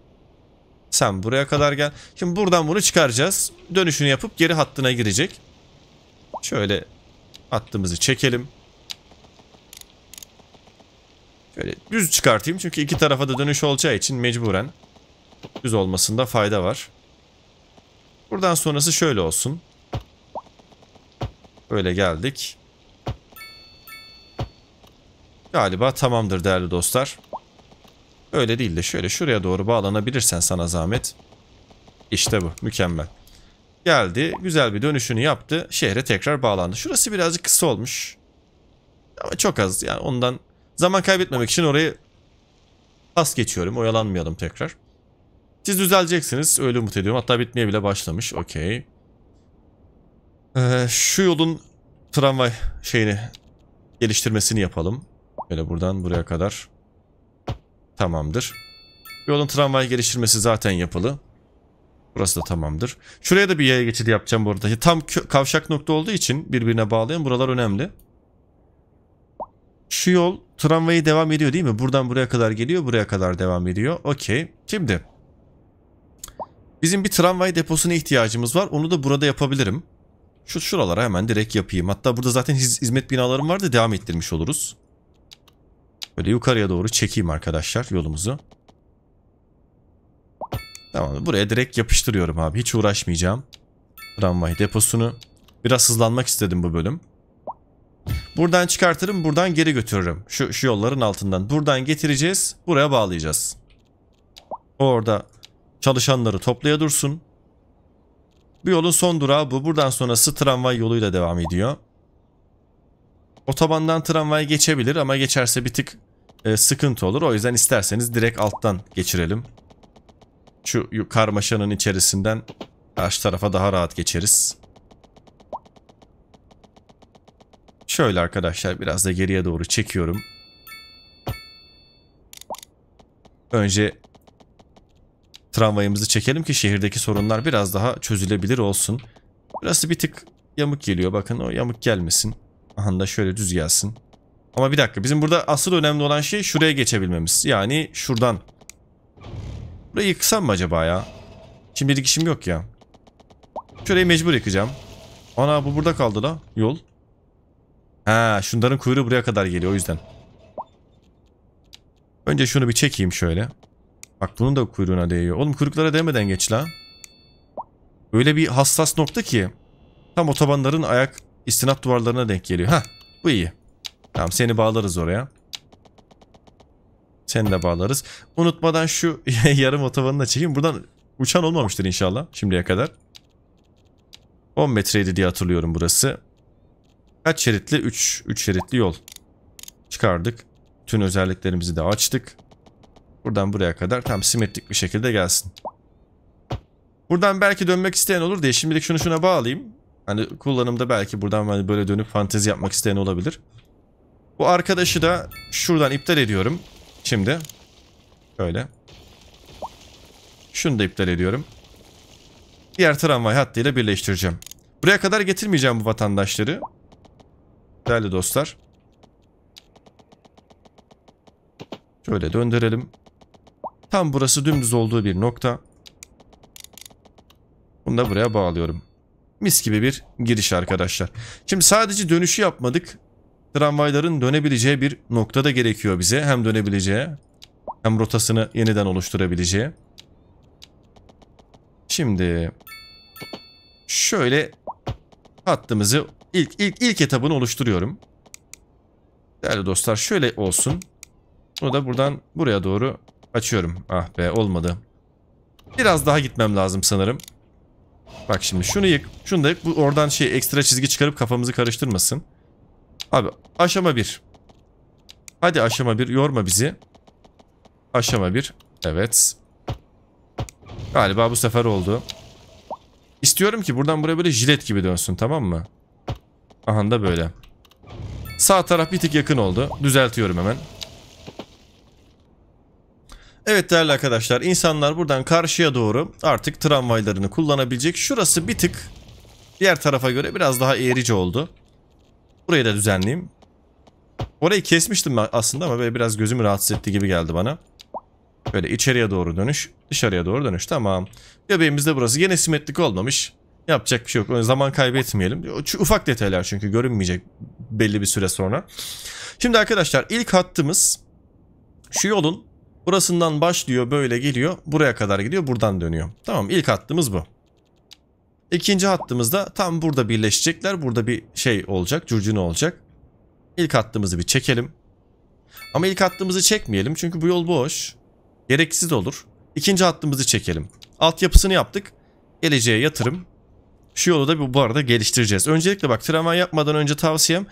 Sen buraya kadar gel. Şimdi buradan bunu çıkaracağız. Dönüşünü yapıp geri hattına girecek. Şöyle hattımızı çekelim. Şöyle düz çıkartayım çünkü iki tarafa da dönüş olacağı için mecburen düz olmasında fayda var. Buradan sonrası şöyle olsun. Böyle geldik. Galiba tamamdır değerli dostlar. Öyle değil de şöyle şuraya doğru bağlanabilirsen sana zahmet. İşte bu mükemmel. Geldi güzel bir dönüşünü yaptı. Şehre tekrar bağlandı. Şurası birazcık kısa olmuş. Ama çok az yani ondan zaman kaybetmemek için orayı pas geçiyorum. Oyalanmayalım tekrar. Siz düzeleceksiniz. Öyle umut ediyorum. Hatta bitmeye bile başlamış. Okey. Ee, şu yolun tramvay şeyini geliştirmesini yapalım. Böyle buradan buraya kadar. Tamamdır. Yolun tramvay geliştirmesi zaten yapılı. Burası da tamamdır. Şuraya da bir yaya geçidi yapacağım bu arada. Tam kavşak nokta olduğu için birbirine bağlayın. buralar önemli. Şu yol tramvayı devam ediyor değil mi? Buradan buraya kadar geliyor, buraya kadar devam ediyor. Okey. Şimdi Bizim bir tramvay deposuna ihtiyacımız var. Onu da burada yapabilirim. Şu şuralara hemen direkt yapayım. Hatta burada zaten hizmet binalarım var da Devam ettirmiş oluruz. Böyle yukarıya doğru çekeyim arkadaşlar yolumuzu. Tamam buraya direkt yapıştırıyorum abi. Hiç uğraşmayacağım. Tramvay deposunu. Biraz hızlanmak istedim bu bölüm. Buradan çıkartırım buradan geri götürürüm. Şu, şu yolların altından. Buradan getireceğiz. Buraya bağlayacağız. Orada çalışanları toplaya dursun. Bu yolun son durağı bu. Buradan sonrası tramvay yoluyla devam ediyor. Otobandan tramvay geçebilir ama geçerse bir tık e, sıkıntı olur. O yüzden isterseniz direkt alttan geçirelim. Şu karmaşanın içerisinden karşı tarafa daha rahat geçeriz. Şöyle arkadaşlar biraz da geriye doğru çekiyorum. Önce tramvayımızı çekelim ki şehirdeki sorunlar biraz daha çözülebilir olsun. Burası bir tık yamuk geliyor. Bakın o yamuk gelmesin. Aha da şöyle düz gelsin. Ama bir dakika bizim burada asıl önemli olan şey şuraya geçebilmemiz. Yani şuradan. Burayı yıksam mı acaba ya? Şimdilik dikişim yok ya. Şurayı mecbur yıkacağım. Ana bu burada kaldı la yol. Ha şunların kuyruğu buraya kadar geliyor o yüzden. Önce şunu bir çekeyim şöyle. Bak bunun da kuyruğuna değiyor. Oğlum kuyruklara değmeden geç la. Öyle bir hassas nokta ki tam otobanların ayak istinat duvarlarına denk geliyor. Ha, bu iyi. Tamam seni bağlarız oraya. Seni de bağlarız. Unutmadan şu yarım otobanını da çekeyim. Buradan uçan olmamıştır inşallah şimdiye kadar. 10 metreydi diye hatırlıyorum burası. Kaç şeritli? 3. 3 şeritli yol. Çıkardık. Tüm özelliklerimizi de açtık. Buradan buraya kadar tam simetrik bir şekilde gelsin. Buradan belki dönmek isteyen olur diye şimdilik şunu şuna bağlayayım. Hani kullanımda belki buradan hani böyle dönüp fantezi yapmak isteyen olabilir. Bu arkadaşı da şuradan iptal ediyorum. Şimdi. Şöyle. Şunu da iptal ediyorum. Diğer tramvay hattıyla birleştireceğim. Buraya kadar getirmeyeceğim bu vatandaşları. Değerli dostlar. Şöyle döndürelim. Tam burası dümdüz olduğu bir nokta. Bunu da buraya bağlıyorum. Mis gibi bir giriş arkadaşlar. Şimdi sadece dönüşü yapmadık. Tramvayların dönebileceği bir nokta da gerekiyor bize. Hem dönebileceği hem rotasını yeniden oluşturabileceği. Şimdi şöyle hattımızı ilk ilk ilk etabını oluşturuyorum. Değerli dostlar şöyle olsun. Bunu da buradan buraya doğru Kaçıyorum. Ah be olmadı. Biraz daha gitmem lazım sanırım. Bak şimdi şunu yık. Şunu da yık. Bu oradan şey ekstra çizgi çıkarıp kafamızı karıştırmasın. Abi aşama 1. Hadi aşama 1 yorma bizi. Aşama 1. Evet. Galiba bu sefer oldu. İstiyorum ki buradan buraya böyle jilet gibi dönsün tamam mı? Aha da böyle. Sağ taraf bir tık yakın oldu. Düzeltiyorum hemen. Evet değerli arkadaşlar insanlar buradan karşıya doğru artık tramvaylarını kullanabilecek. Şurası bir tık diğer tarafa göre biraz daha eğrici oldu. Burayı da düzenleyeyim. Orayı kesmiştim aslında ama böyle biraz gözümü rahatsız etti gibi geldi bana. Böyle içeriye doğru dönüş, dışarıya doğru dönüş. Tamam. Göbeğimizde burası. yine simetrik olmamış. Yapacak bir şey yok. Zaman kaybetmeyelim. Ufak detaylar çünkü görünmeyecek belli bir süre sonra. Şimdi arkadaşlar ilk hattımız şu yolun Burasından başlıyor böyle geliyor. Buraya kadar gidiyor buradan dönüyor. Tamam ilk hattımız bu. İkinci hattımızda tam burada birleşecekler. Burada bir şey olacak. Curcuna olacak. İlk hattımızı bir çekelim. Ama ilk hattımızı çekmeyelim. Çünkü bu yol boş. Gereksiz olur. İkinci hattımızı çekelim. Altyapısını yaptık. Geleceğe yatırım. Şu yolu da bu arada geliştireceğiz. Öncelikle bak tramvay yapmadan önce tavsiyem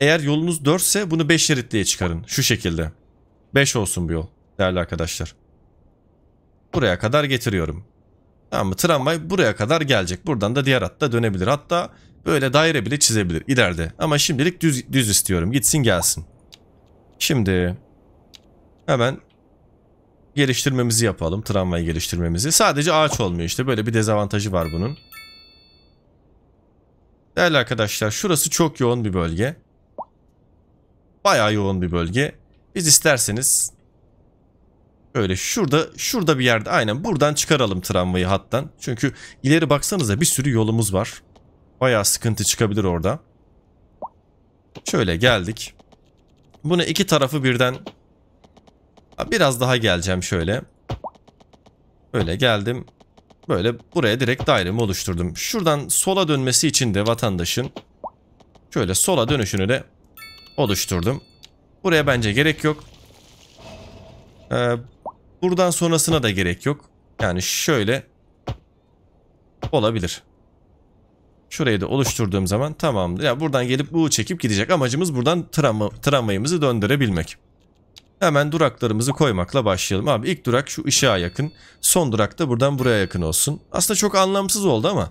eğer yolunuz 4 ise bunu 5 şeritliye çıkarın. Şu şekilde. 5 olsun bu yol. Değerli arkadaşlar. Buraya kadar getiriyorum. Tamam mı? Tramvay buraya kadar gelecek. Buradan da diğer hatta dönebilir. Hatta böyle daire bile çizebilir ileride. Ama şimdilik düz, düz istiyorum. Gitsin gelsin. Şimdi hemen geliştirmemizi yapalım. tramvayı geliştirmemizi. Sadece ağaç olmuyor işte. Böyle bir dezavantajı var bunun. Değerli arkadaşlar şurası çok yoğun bir bölge. Bayağı yoğun bir bölge. Biz isterseniz Öyle şurada şurada bir yerde aynen buradan çıkaralım tramvayı hattan. Çünkü ileri baksanıza bir sürü yolumuz var. baya sıkıntı çıkabilir orada. Şöyle geldik. Bunu iki tarafı birden biraz daha geleceğim şöyle. Böyle geldim. Böyle buraya direkt dairemi oluşturdum. Şuradan sola dönmesi için de vatandaşın şöyle sola dönüşünü de oluşturdum. Buraya bence gerek yok. Ee, Buradan sonrasına da gerek yok. Yani şöyle olabilir. Şurayı da oluşturduğum zaman tamamdır. Ya yani buradan gelip bu çekip gidecek. Amacımız buradan tram tramvayımızı döndürebilmek. Hemen duraklarımızı koymakla başlayalım. Abi ilk durak şu ışığa yakın. Son durak da buradan buraya yakın olsun. Aslında çok anlamsız oldu ama.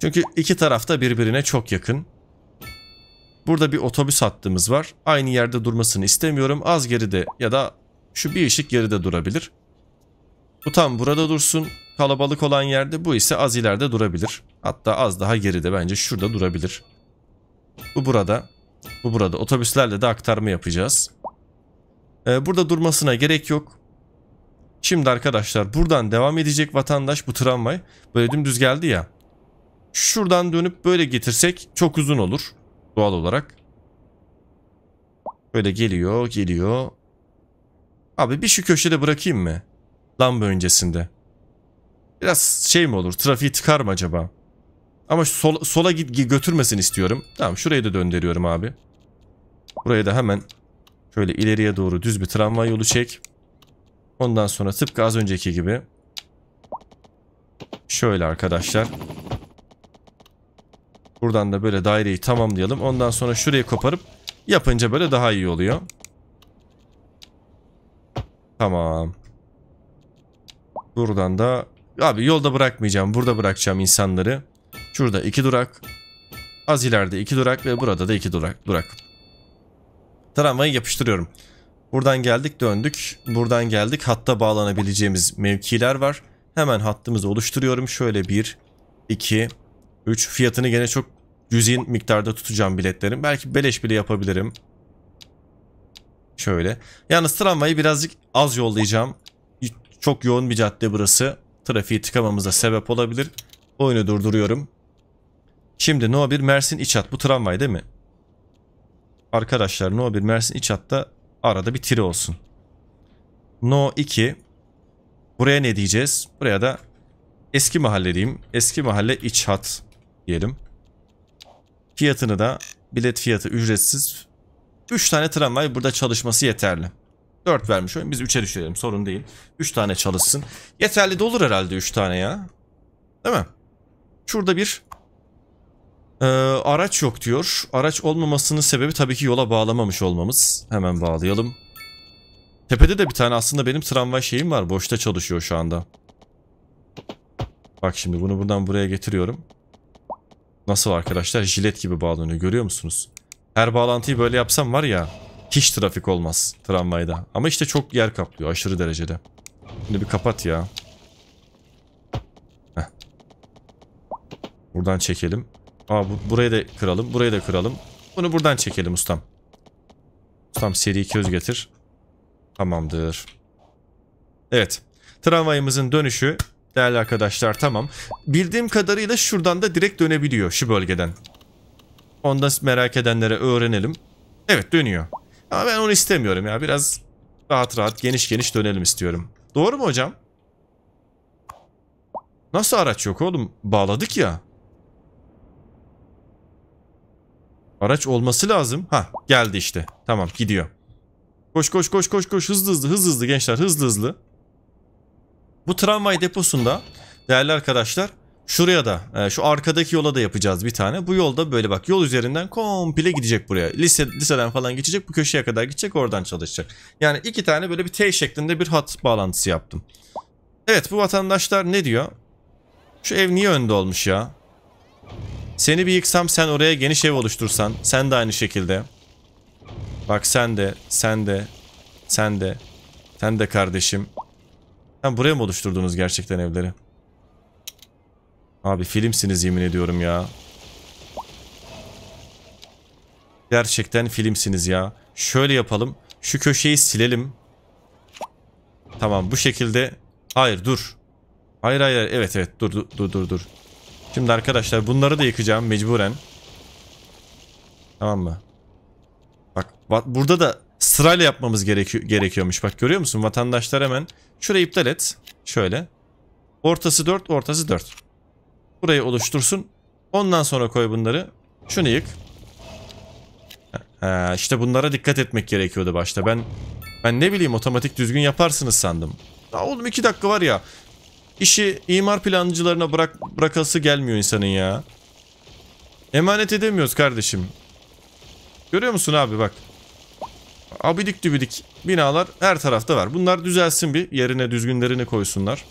Çünkü iki tarafta birbirine çok yakın. Burada bir otobüs hattımız var. Aynı yerde durmasını istemiyorum. Az geride ya da şu bir ışık geride durabilir. Bu tam burada dursun. Kalabalık olan yerde bu ise az ileride durabilir. Hatta az daha geride bence şurada durabilir. Bu burada. Bu burada. Otobüslerle de aktarma yapacağız. Ee, burada durmasına gerek yok. Şimdi arkadaşlar buradan devam edecek vatandaş bu tramvay. Böyle dümdüz geldi ya. Şuradan dönüp böyle getirsek çok uzun olur. Doğal olarak. Böyle geliyor geliyor. Abi bir şu köşede bırakayım mı? Lamba öncesinde. Biraz şey mi olur? Trafiği tıkar mı acaba? Ama sol, sola git götürmesin istiyorum. Tamam şurayı da döndürüyorum abi. Buraya da hemen şöyle ileriye doğru düz bir tramvay yolu çek. Ondan sonra tıpkı az önceki gibi. Şöyle arkadaşlar. Buradan da böyle daireyi tamamlayalım. Ondan sonra şurayı koparıp yapınca böyle daha iyi oluyor. Tamam. Buradan da... Abi yolda bırakmayacağım. Burada bırakacağım insanları. Şurada iki durak. Az ileride iki durak ve burada da iki durak. durak. Tramvayı yapıştırıyorum. Buradan geldik döndük. Buradan geldik. Hatta bağlanabileceğimiz mevkiler var. Hemen hattımızı oluşturuyorum. Şöyle bir, iki, üç. Fiyatını gene çok cüzin miktarda tutacağım biletlerim. Belki beleş bile yapabilirim. Şöyle. Yalnız tramvayı birazcık az yollayacağım. Çok yoğun bir cadde burası. Trafiği tıkamamıza sebep olabilir. Oyunu durduruyorum. Şimdi No 1 Mersin iç hat. Bu tramvay değil mi? Arkadaşlar No 1 Mersin iç hatta arada bir tire olsun. No 2 Buraya ne diyeceğiz? Buraya da eski mahalle diyeyim. Eski mahalle iç hat diyelim. Fiyatını da bilet fiyatı ücretsiz 3 tane tramvay burada çalışması yeterli. 4 vermiş oyun. Biz 3'e düşürelim. Sorun değil. 3 tane çalışsın. Yeterli de olur herhalde 3 tane ya. Değil mi? Şurada bir e, araç yok diyor. Araç olmamasının sebebi tabii ki yola bağlamamış olmamız. Hemen bağlayalım. Tepede de bir tane aslında benim tramvay şeyim var. Boşta çalışıyor şu anda. Bak şimdi bunu buradan buraya getiriyorum. Nasıl arkadaşlar? Jilet gibi bağlanıyor. Görüyor musunuz? Her bağlantıyı böyle yapsam var ya hiç trafik olmaz tramvayda. Ama işte çok yer kaplıyor aşırı derecede. Şimdi bir kapat ya. Heh. Buradan çekelim. Aa bu, burayı da kıralım. Burayı da kıralım. Bunu buradan çekelim ustam. Ustam seri 2 öz getir. Tamamdır. Evet. Tramvayımızın dönüşü değerli arkadaşlar tamam. Bildiğim kadarıyla şuradan da direkt dönebiliyor şu bölgeden. Ondan merak edenlere öğrenelim. Evet dönüyor. Ama ben onu istemiyorum ya. Biraz rahat rahat geniş geniş dönelim istiyorum. Doğru mu hocam? Nasıl araç yok oğlum? Bağladık ya. Araç olması lazım. Ha geldi işte. Tamam gidiyor. Koş koş koş koş koş hızlı hızlı hızlı hızlı gençler hızlı hızlı. Bu tramvay deposunda değerli arkadaşlar Şuraya da e, şu arkadaki yola da yapacağız bir tane. Bu yolda böyle bak yol üzerinden komple gidecek buraya. Lise, liseden falan geçecek bu köşeye kadar gidecek oradan çalışacak. Yani iki tane böyle bir T şeklinde bir hat bağlantısı yaptım. Evet bu vatandaşlar ne diyor? Şu ev niye önde olmuş ya? Seni bir yıksam sen oraya geniş ev oluştursan. Sen de aynı şekilde. Bak sen de, sen de, sen de, sen de kardeşim. Ha, buraya mı oluşturdunuz gerçekten evleri? Abi filmsiniz yemin ediyorum ya. Gerçekten filmsiniz ya. Şöyle yapalım. Şu köşeyi silelim. Tamam bu şekilde. Hayır dur. Hayır hayır evet evet dur dur dur dur. Şimdi arkadaşlar bunları da yıkacağım mecburen. Tamam mı? Bak, bak burada da sırayla yapmamız gerekiyor gerekiyormuş. Bak görüyor musun? Vatandaşlar hemen şurayı iptal et. Şöyle. Ortası 4, ortası 4. Burayı oluştursun. Ondan sonra koy bunları. Şunu yık. Ha, işte bunlara dikkat etmek gerekiyordu başta. Ben ben ne bileyim otomatik düzgün yaparsınız sandım. Ya oğlum iki dakika var ya. İşi imar plancılarına bırak bırakası gelmiyor insanın ya. Emanet edemiyoruz kardeşim. Görüyor musun abi bak. Abidik dübidik binalar her tarafta var. Bunlar düzelsin bir yerine düzgünlerini koysunlar.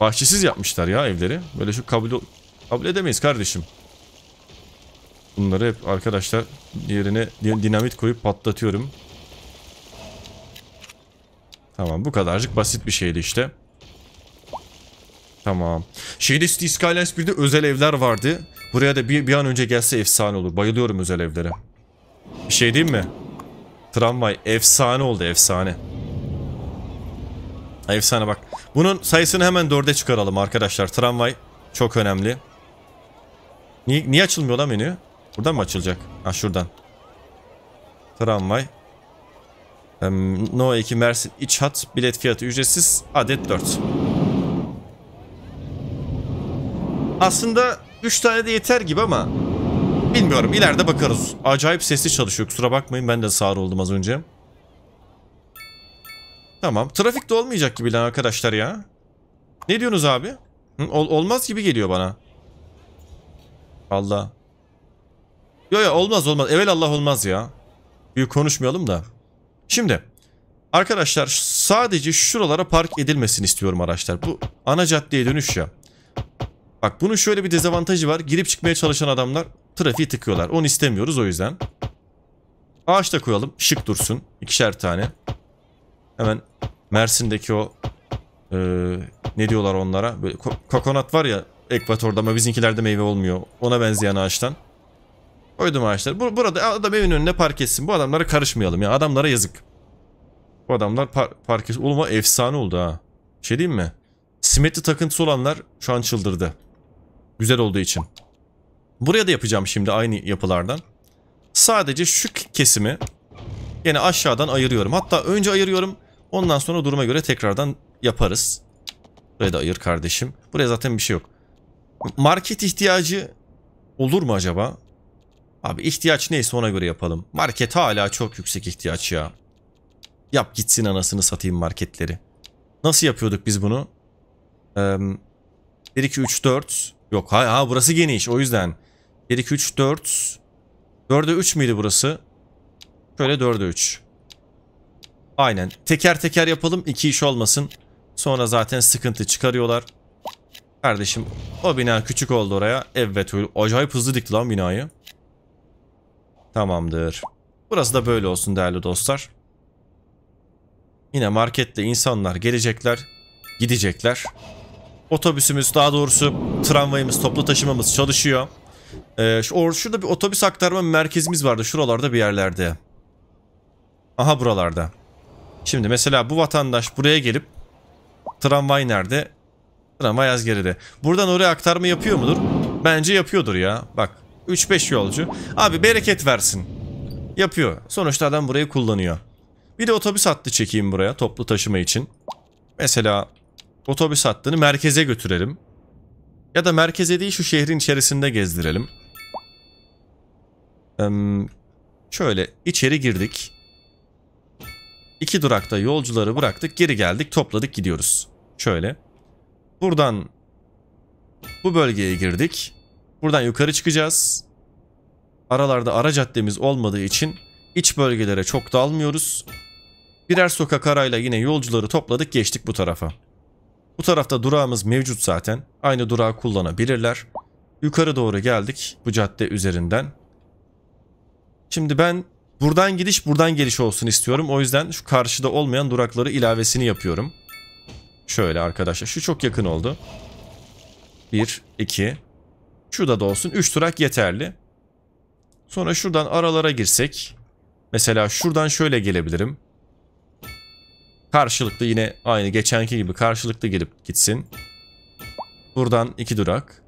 Bahçesiz yapmışlar ya evleri. Böyle şu kabul, kabul edemeyiz kardeşim. Bunları hep arkadaşlar yerine dinamit koyup patlatıyorum. Tamam bu kadarcık basit bir şeydi işte. Tamam. Şeyde City Skylines 1'de özel evler vardı. Buraya da bir, bir an önce gelse efsane olur. Bayılıyorum özel evlere. Bir şey değil mi? Tramvay efsane oldu efsane. Efsane bak. Bunun sayısını hemen dörde çıkaralım arkadaşlar. Tramvay çok önemli. Niye, niye açılmıyor lan menü? Buradan mı açılacak? Ha şuradan. Tramvay. Um, no 2 Mersin iç hat bilet fiyatı ücretsiz adet 4. Aslında 3 tane de yeter gibi ama bilmiyorum ileride bakarız. Acayip sesli çalışıyor kusura bakmayın ben de sağır oldum az önce. Tamam. Trafik de olmayacak gibi lan arkadaşlar ya. Ne diyorsunuz abi? Hı, ol olmaz gibi geliyor bana. Allah. Yo ya olmaz olmaz. Evel Allah olmaz ya. Büyük konuşmayalım da. Şimdi arkadaşlar sadece şuralara park edilmesini istiyorum araçlar. Bu ana caddeye dönüş ya. Bak bunun şöyle bir dezavantajı var. Girip çıkmaya çalışan adamlar trafiği tıkıyorlar. Onu istemiyoruz o yüzden. Ağaç da koyalım. Şık dursun. İkişer tane. Hemen Mersin'deki o e, ne diyorlar onlara? Böyle kokonat var ya Ekvator'da ama bizinkilerde meyve olmuyor. Ona benzeyen ağaçtan. Koydum ağaçları. Bur burada adam evin önüne park etsin. Bu adamlara karışmayalım ya. Adamlara yazık. Bu adamlar par park etsin. Oğlum efsane oldu ha. Şey diyeyim mi? Simetri takıntısı olanlar şu an çıldırdı. Güzel olduğu için. Buraya da yapacağım şimdi aynı yapılardan. Sadece şu kesimi yine aşağıdan ayırıyorum. Hatta önce ayırıyorum. Ondan sonra duruma göre tekrardan yaparız. Buraya da ayır kardeşim. Buraya zaten bir şey yok. Market ihtiyacı olur mu acaba? Abi ihtiyaç neyse ona göre yapalım. Market hala çok yüksek ihtiyaç ya. Yap gitsin anasını satayım marketleri. Nasıl yapıyorduk biz bunu? Ee, 1, 2, 3, 4. Yok ha, ha burası geniş o yüzden. 1, 2, 3, 4. 4'e 3 müydü burası? Şöyle 4'e 3. Aynen. Teker teker yapalım. iki iş olmasın. Sonra zaten sıkıntı çıkarıyorlar. Kardeşim o bina küçük oldu oraya. Evet acayip hızlı dikti lan binayı. Tamamdır. Burası da böyle olsun değerli dostlar. Yine markette insanlar gelecekler. Gidecekler. Otobüsümüz daha doğrusu tramvayımız toplu taşımamız çalışıyor. Ee, şu, şurada bir otobüs aktarma merkezimiz vardı. Şuralarda bir yerlerde. Aha buralarda. Şimdi mesela bu vatandaş buraya gelip tramvay nerede? Tramvay az geride. Buradan oraya aktarma yapıyor mudur? Bence yapıyordur ya. Bak 3-5 yolcu. Abi bereket versin. Yapıyor. Sonuçta adam burayı kullanıyor. Bir de otobüs hattı çekeyim buraya toplu taşıma için. Mesela otobüs hattını merkeze götürelim. Ya da merkeze değil şu şehrin içerisinde gezdirelim. Ee, şöyle içeri girdik. İki durakta yolcuları bıraktık geri geldik topladık gidiyoruz. Şöyle. Buradan bu bölgeye girdik. Buradan yukarı çıkacağız. Aralarda ara caddemiz olmadığı için iç bölgelere çok dalmıyoruz. Birer sokak arayla yine yolcuları topladık geçtik bu tarafa. Bu tarafta durağımız mevcut zaten. Aynı durağı kullanabilirler. Yukarı doğru geldik bu cadde üzerinden. Şimdi ben Buradan gidiş buradan geliş olsun istiyorum. O yüzden şu karşıda olmayan durakları ilavesini yapıyorum. Şöyle arkadaşlar. Şu çok yakın oldu. 1, 2. Şurada da olsun. 3 durak yeterli. Sonra şuradan aralara girsek. Mesela şuradan şöyle gelebilirim. Karşılıklı yine aynı geçenki gibi karşılıklı gelip gitsin. Buradan iki durak.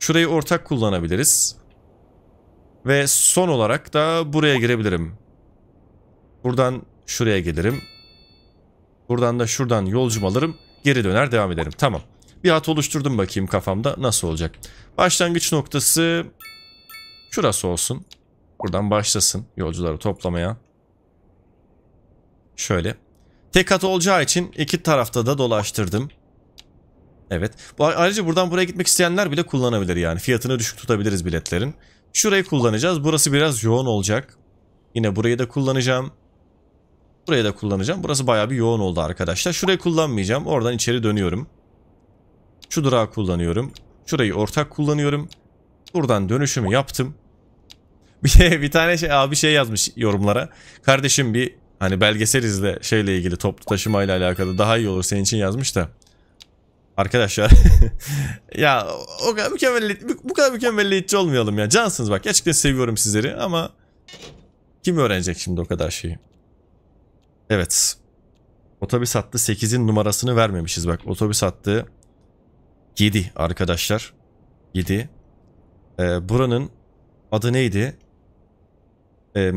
Şurayı ortak kullanabiliriz. Ve son olarak da buraya girebilirim. Buradan şuraya gelirim. Buradan da şuradan yolcum alırım. Geri döner devam ederim. Tamam. Bir hat oluşturdum bakayım kafamda nasıl olacak. Başlangıç noktası şurası olsun. Buradan başlasın yolcuları toplamaya. Şöyle. Tek hat olacağı için iki tarafta da dolaştırdım. Evet. ayrıca buradan buraya gitmek isteyenler bile kullanabilir yani. Fiyatını düşük tutabiliriz biletlerin. Şurayı kullanacağız. Burası biraz yoğun olacak. Yine burayı da kullanacağım. Burayı da kullanacağım. Burası bayağı bir yoğun oldu arkadaşlar. Şurayı kullanmayacağım. Oradan içeri dönüyorum. Şu durağı kullanıyorum. Şurayı ortak kullanıyorum. Buradan dönüşümü yaptım. Bir, şey, bir tane şey, abi şey yazmış yorumlara. Kardeşim bir hani belgesel izle şeyle ilgili toplu taşımayla alakalı daha iyi olur senin için yazmış da. Arkadaşlar ya o kadar mükemmel bu kadar mükemmeliyetçi olmayalım ya. Cansınız bak. Gerçekten seviyorum sizleri ama kim öğrenecek şimdi o kadar şeyi? Evet. Otobüs hattı 8'in numarasını vermemişiz bak. Otobüs hattı 7 arkadaşlar. 7. Ee, buranın adı neydi? Ee,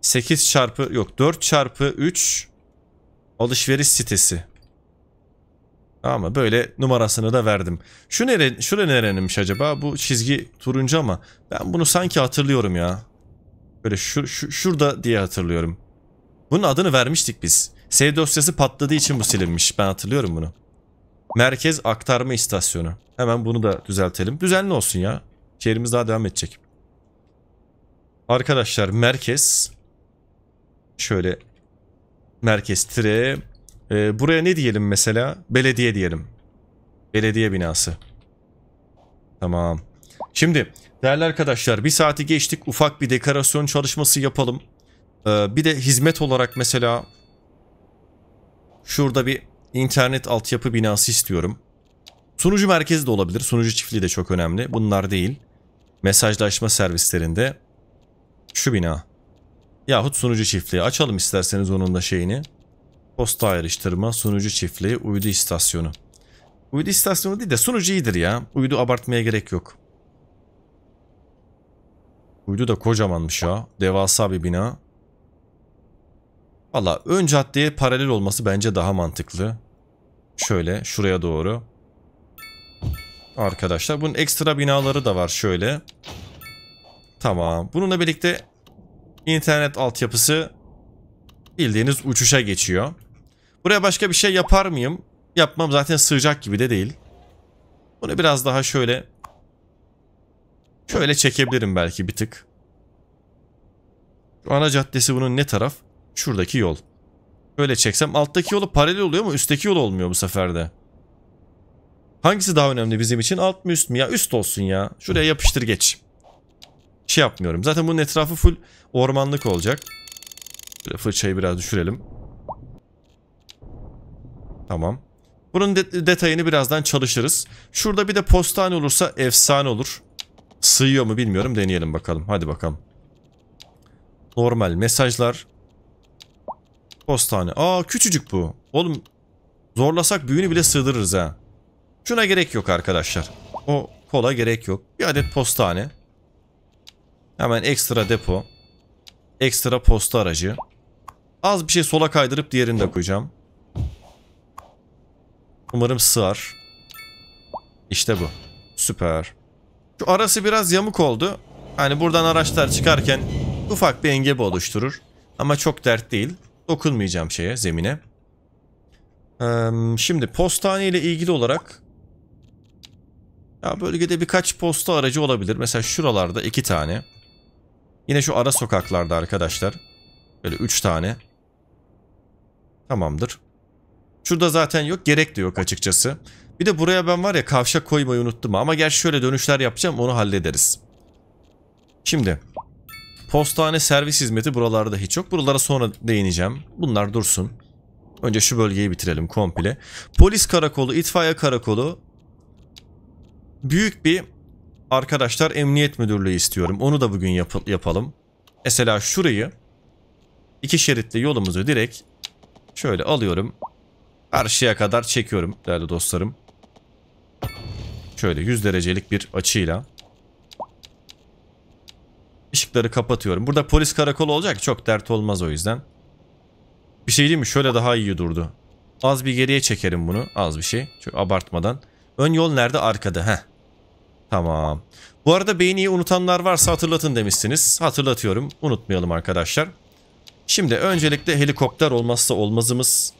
8 çarpı yok 4 çarpı 3 alışveriş sitesi ama Böyle numarasını da verdim. Şu nere, şura nerenmiş acaba? Bu çizgi turuncu ama ben bunu sanki hatırlıyorum ya. Böyle şu, şu, şurada diye hatırlıyorum. Bunun adını vermiştik biz. Sev dosyası patladığı için bu silinmiş. Ben hatırlıyorum bunu. Merkez aktarma istasyonu. Hemen bunu da düzeltelim. Düzenli olsun ya. Şehrimiz daha devam edecek. Arkadaşlar merkez şöyle merkez tire ee, buraya ne diyelim mesela? Belediye diyelim. Belediye binası. Tamam. Şimdi değerli arkadaşlar bir saati geçtik. Ufak bir dekorasyon çalışması yapalım. Ee, bir de hizmet olarak mesela şurada bir internet altyapı binası istiyorum. Sunucu merkezi de olabilir. Sunucu çiftliği de çok önemli. Bunlar değil. Mesajlaşma servislerinde şu bina. Yahut sunucu çiftliği. Açalım isterseniz onun da şeyini. Posta ayrıştırma, sunucu çiftliği, uydu istasyonu. Uydu istasyonu değil de sunucu iyidir ya. Uydu abartmaya gerek yok. Uydu da kocamanmış ya. Devasa bir bina. Valla ön caddeye paralel olması bence daha mantıklı. Şöyle şuraya doğru. Arkadaşlar bunun ekstra binaları da var şöyle. Tamam. Bununla birlikte internet altyapısı bildiğiniz uçuşa geçiyor. Buraya başka bir şey yapar mıyım? Yapmam zaten sığacak gibi de değil. Bunu biraz daha şöyle şöyle çekebilirim belki bir tık. Şu ana caddesi bunun ne taraf? Şuradaki yol. Böyle çeksem alttaki yolu paralel oluyor mu? üstteki yol olmuyor bu seferde. Hangisi daha önemli bizim için? Alt mı üst mü? Ya üst olsun ya. Şuraya yapıştır geç. Şey yapmıyorum. Zaten bunun etrafı full ormanlık olacak. Şöyle fırçayı biraz düşürelim. Tamam. Bunun de detayını birazdan çalışırız. Şurada bir de postane olursa efsane olur. Sığıyor mu bilmiyorum. Deneyelim bakalım. Hadi bakalım. Normal mesajlar. Postane. Aa küçücük bu. Oğlum zorlasak büyüğünü bile sığdırırız ha. Şuna gerek yok arkadaşlar. O kola gerek yok. Bir adet postane. Hemen ekstra depo. Ekstra posta aracı. Az bir şey sola kaydırıp diğerini de koyacağım. Umarım sığar. İşte bu. Süper. Şu arası biraz yamuk oldu. Hani buradan araçlar çıkarken ufak bir engel oluşturur. Ama çok dert değil. Dokunmayacağım şeye, zemine. şimdi postane ile ilgili olarak ya bölgede birkaç posta aracı olabilir. Mesela şuralarda iki tane. Yine şu ara sokaklarda arkadaşlar. Böyle üç tane. Tamamdır. Şurada zaten yok. Gerek de yok açıkçası. Bir de buraya ben var ya kavşak koymayı unuttum ama gerçi şöyle dönüşler yapacağım onu hallederiz. Şimdi postane servis hizmeti buralarda hiç yok. Buralara sonra değineceğim. Bunlar dursun. Önce şu bölgeyi bitirelim komple. Polis karakolu, itfaiye karakolu. Büyük bir arkadaşlar emniyet müdürlüğü istiyorum. Onu da bugün yap yapalım. Mesela şurayı iki şeritli yolumuzu direkt Şöyle alıyorum. Karşıya kadar çekiyorum değerli dostlarım. Şöyle 100 derecelik bir açıyla. Işıkları kapatıyorum. Burada polis karakolu olacak. Çok dert olmaz o yüzden. Bir şey değil mi? Şöyle daha iyi durdu. Az bir geriye çekerim bunu. Az bir şey. Çok abartmadan. Ön yol nerede? Arkada. Heh. Tamam. Bu arada beğeniyi unutanlar varsa hatırlatın demişsiniz. Hatırlatıyorum. Unutmayalım arkadaşlar. Şimdi öncelikle helikopter olmazsa olmazımız.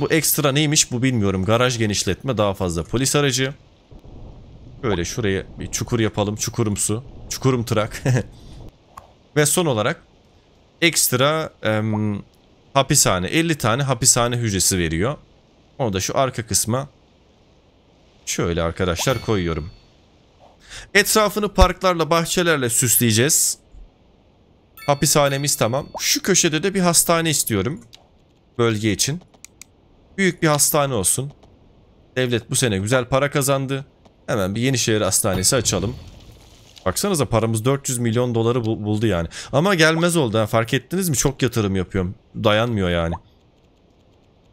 Bu ekstra neymiş bu bilmiyorum. Garaj genişletme daha fazla polis aracı. Böyle şuraya bir çukur yapalım. Çukurumsu. Çukurum trak. Ve son olarak ekstra em, hapishane. 50 tane hapishane hücresi veriyor. Onu da şu arka kısma şöyle arkadaşlar koyuyorum. Etrafını parklarla bahçelerle süsleyeceğiz. Hapishanemiz tamam. Şu köşede de bir hastane istiyorum. Bölge için. Büyük bir hastane olsun. Devlet bu sene güzel para kazandı. Hemen bir Yenişehir Hastanesi açalım. Baksanıza paramız 400 milyon doları bu buldu yani. Ama gelmez oldu. Ha. Fark ettiniz mi? Çok yatırım yapıyorum. Dayanmıyor yani.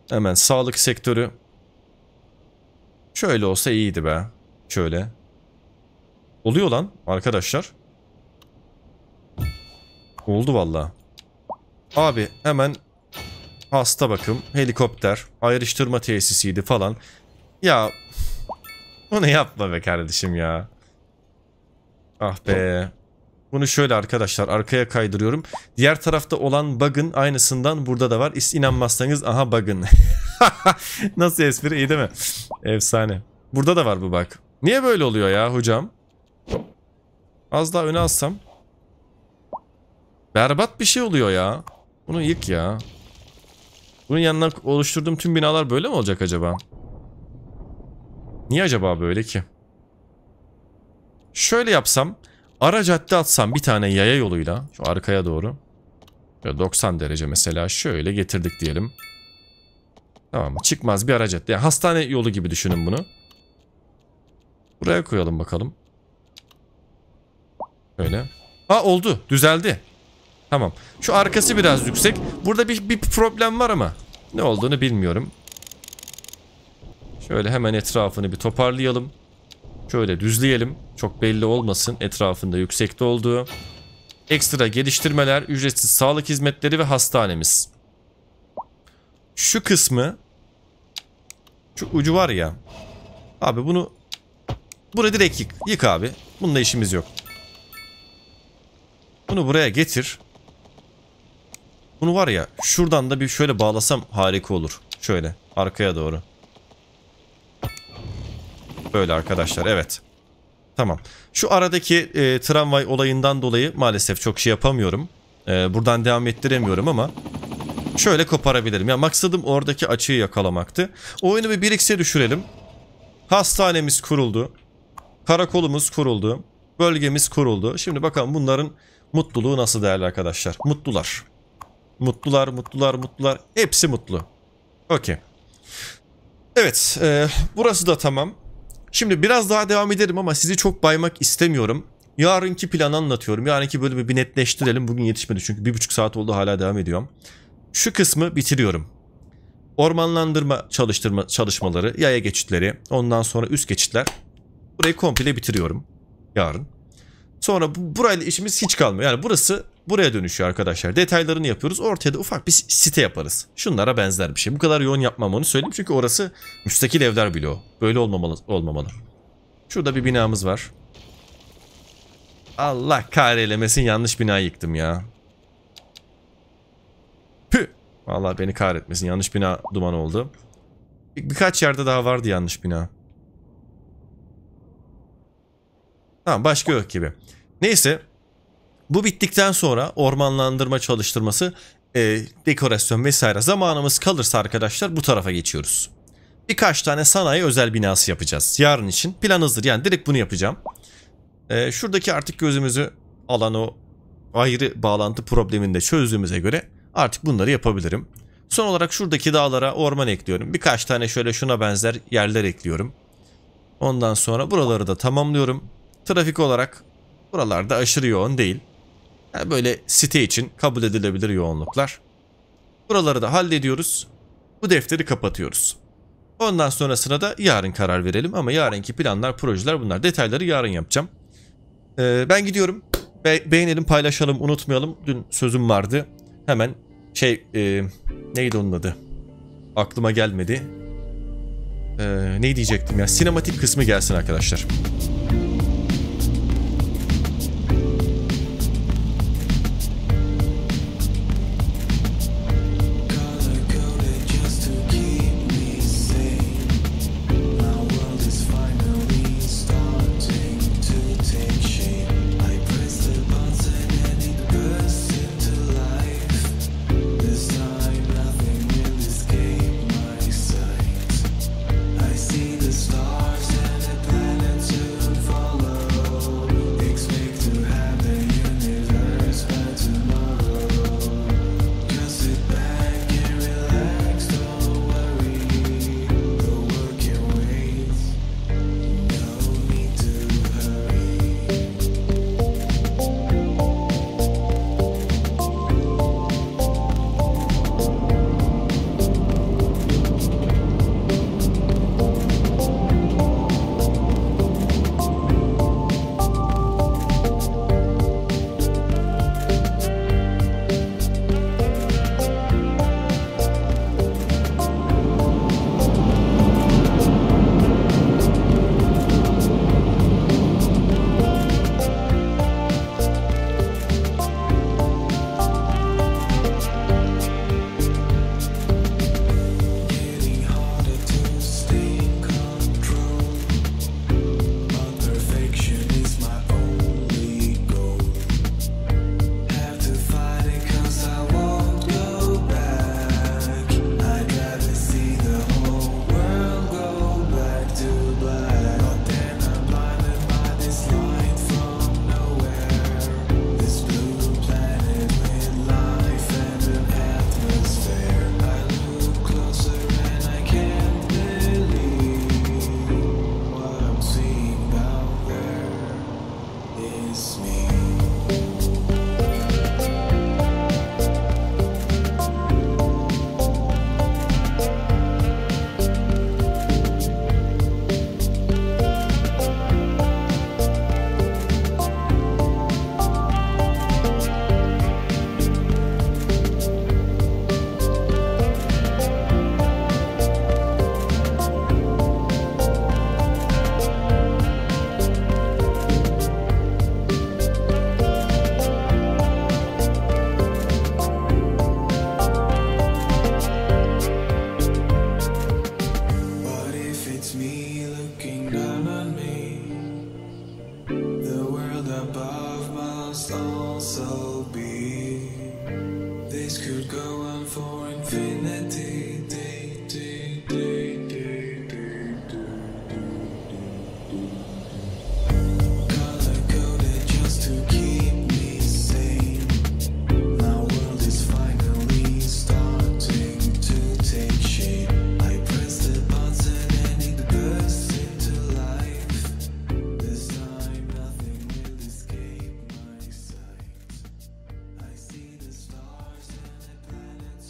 Hemen sağlık sektörü. Şöyle olsa iyiydi be. Şöyle. Oluyor lan arkadaşlar. Oldu valla. Abi hemen hasta bakım, helikopter, ayrıştırma tesisiydi falan. Ya bunu yapma be kardeşim ya. Ah be. Bunu şöyle arkadaşlar arkaya kaydırıyorum. Diğer tarafta olan bug'ın aynısından burada da var. İnanmazsanız aha bug'ın. Nasıl espri iyi değil mi? Efsane. Burada da var bu bak. Niye böyle oluyor ya hocam? Az daha öne alsam. Berbat bir şey oluyor ya. Bunu yık ya. Bunun yanına oluşturduğum tüm binalar böyle mi olacak acaba? Niye acaba böyle ki? Şöyle yapsam. Ara cadde atsam bir tane yaya yoluyla. Şu arkaya doğru. 90 derece mesela şöyle getirdik diyelim. Tamam mı? Çıkmaz bir ara cadde. Yani hastane yolu gibi düşünün bunu. Buraya koyalım bakalım. Öyle. Ha oldu. Düzeldi. Tamam. Şu arkası biraz yüksek. Burada bir, bir problem var ama ne olduğunu bilmiyorum. Şöyle hemen etrafını bir toparlayalım. Şöyle düzleyelim. Çok belli olmasın etrafında yüksekte olduğu. Ekstra geliştirmeler, ücretsiz sağlık hizmetleri ve hastanemiz. Şu kısmı şu ucu var ya. Abi bunu buraya direkt yık. Yık abi. Bunda işimiz yok. Bunu buraya getir. Bunu var ya şuradan da bir şöyle bağlasam harika olur. Şöyle arkaya doğru. Böyle arkadaşlar evet. Tamam. Şu aradaki e, tramvay olayından dolayı maalesef çok şey yapamıyorum. E, buradan devam ettiremiyorum ama şöyle koparabilirim. Ya maksadım oradaki açığı yakalamaktı. Oyunu bir 1x'e düşürelim. Hastanemiz kuruldu. Karakolumuz kuruldu. Bölgemiz kuruldu. Şimdi bakalım bunların mutluluğu nasıl değerli arkadaşlar. Mutlular. Mutlular, mutlular, mutlular. Hepsi mutlu. Okey. Evet, e, burası da tamam. Şimdi biraz daha devam ederim ama sizi çok baymak istemiyorum. Yarınki planı anlatıyorum. Yarınki bölümü bir netleştirelim. Bugün yetişmedi çünkü bir buçuk saat oldu hala devam ediyorum. Şu kısmı bitiriyorum. Ormanlandırma çalıştırma çalışmaları, yaya geçitleri, ondan sonra üst geçitler. Burayı komple bitiriyorum yarın. Sonra bu, burayla işimiz hiç kalmıyor. Yani burası buraya dönüşüyor arkadaşlar. Detaylarını yapıyoruz. Ortaya da ufak bir site yaparız. Şunlara benzer bir şey. Bu kadar yoğun yapmam onu söyleyeyim. Çünkü orası müstakil evler bile o. Böyle olmamalı. olmamalı. Şurada bir binamız var. Allah kahreylemesin yanlış bina yıktım ya. Pü. Allah beni kahretmesin yanlış bina duman oldu. Bir, birkaç yerde daha vardı yanlış bina. Tamam başka yok gibi. Neyse bu bittikten sonra ormanlandırma çalıştırması, e, dekorasyon vesaire zamanımız kalırsa arkadaşlar bu tarafa geçiyoruz. Birkaç tane sanayi özel binası yapacağız. Yarın için plan hazır yani direkt bunu yapacağım. E, şuradaki artık gözümüzü alan o ayrı bağlantı problemini de çözdüğümüze göre artık bunları yapabilirim. Son olarak şuradaki dağlara orman ekliyorum. Birkaç tane şöyle şuna benzer yerler ekliyorum. Ondan sonra buraları da tamamlıyorum. Trafik olarak buralarda aşırı yoğun değil. Yani böyle site için kabul edilebilir yoğunluklar. Buraları da hallediyoruz. Bu defteri kapatıyoruz. Ondan sonrasına da yarın karar verelim ama yarınki planlar, projeler bunlar. Detayları yarın yapacağım. Ee, ben gidiyorum. Be beğenelim, paylaşalım, unutmayalım. Dün sözüm vardı. Hemen şey e, neydi onun adı? Aklıma gelmedi. Ee, ne diyecektim ya? Sinematik kısmı gelsin arkadaşlar.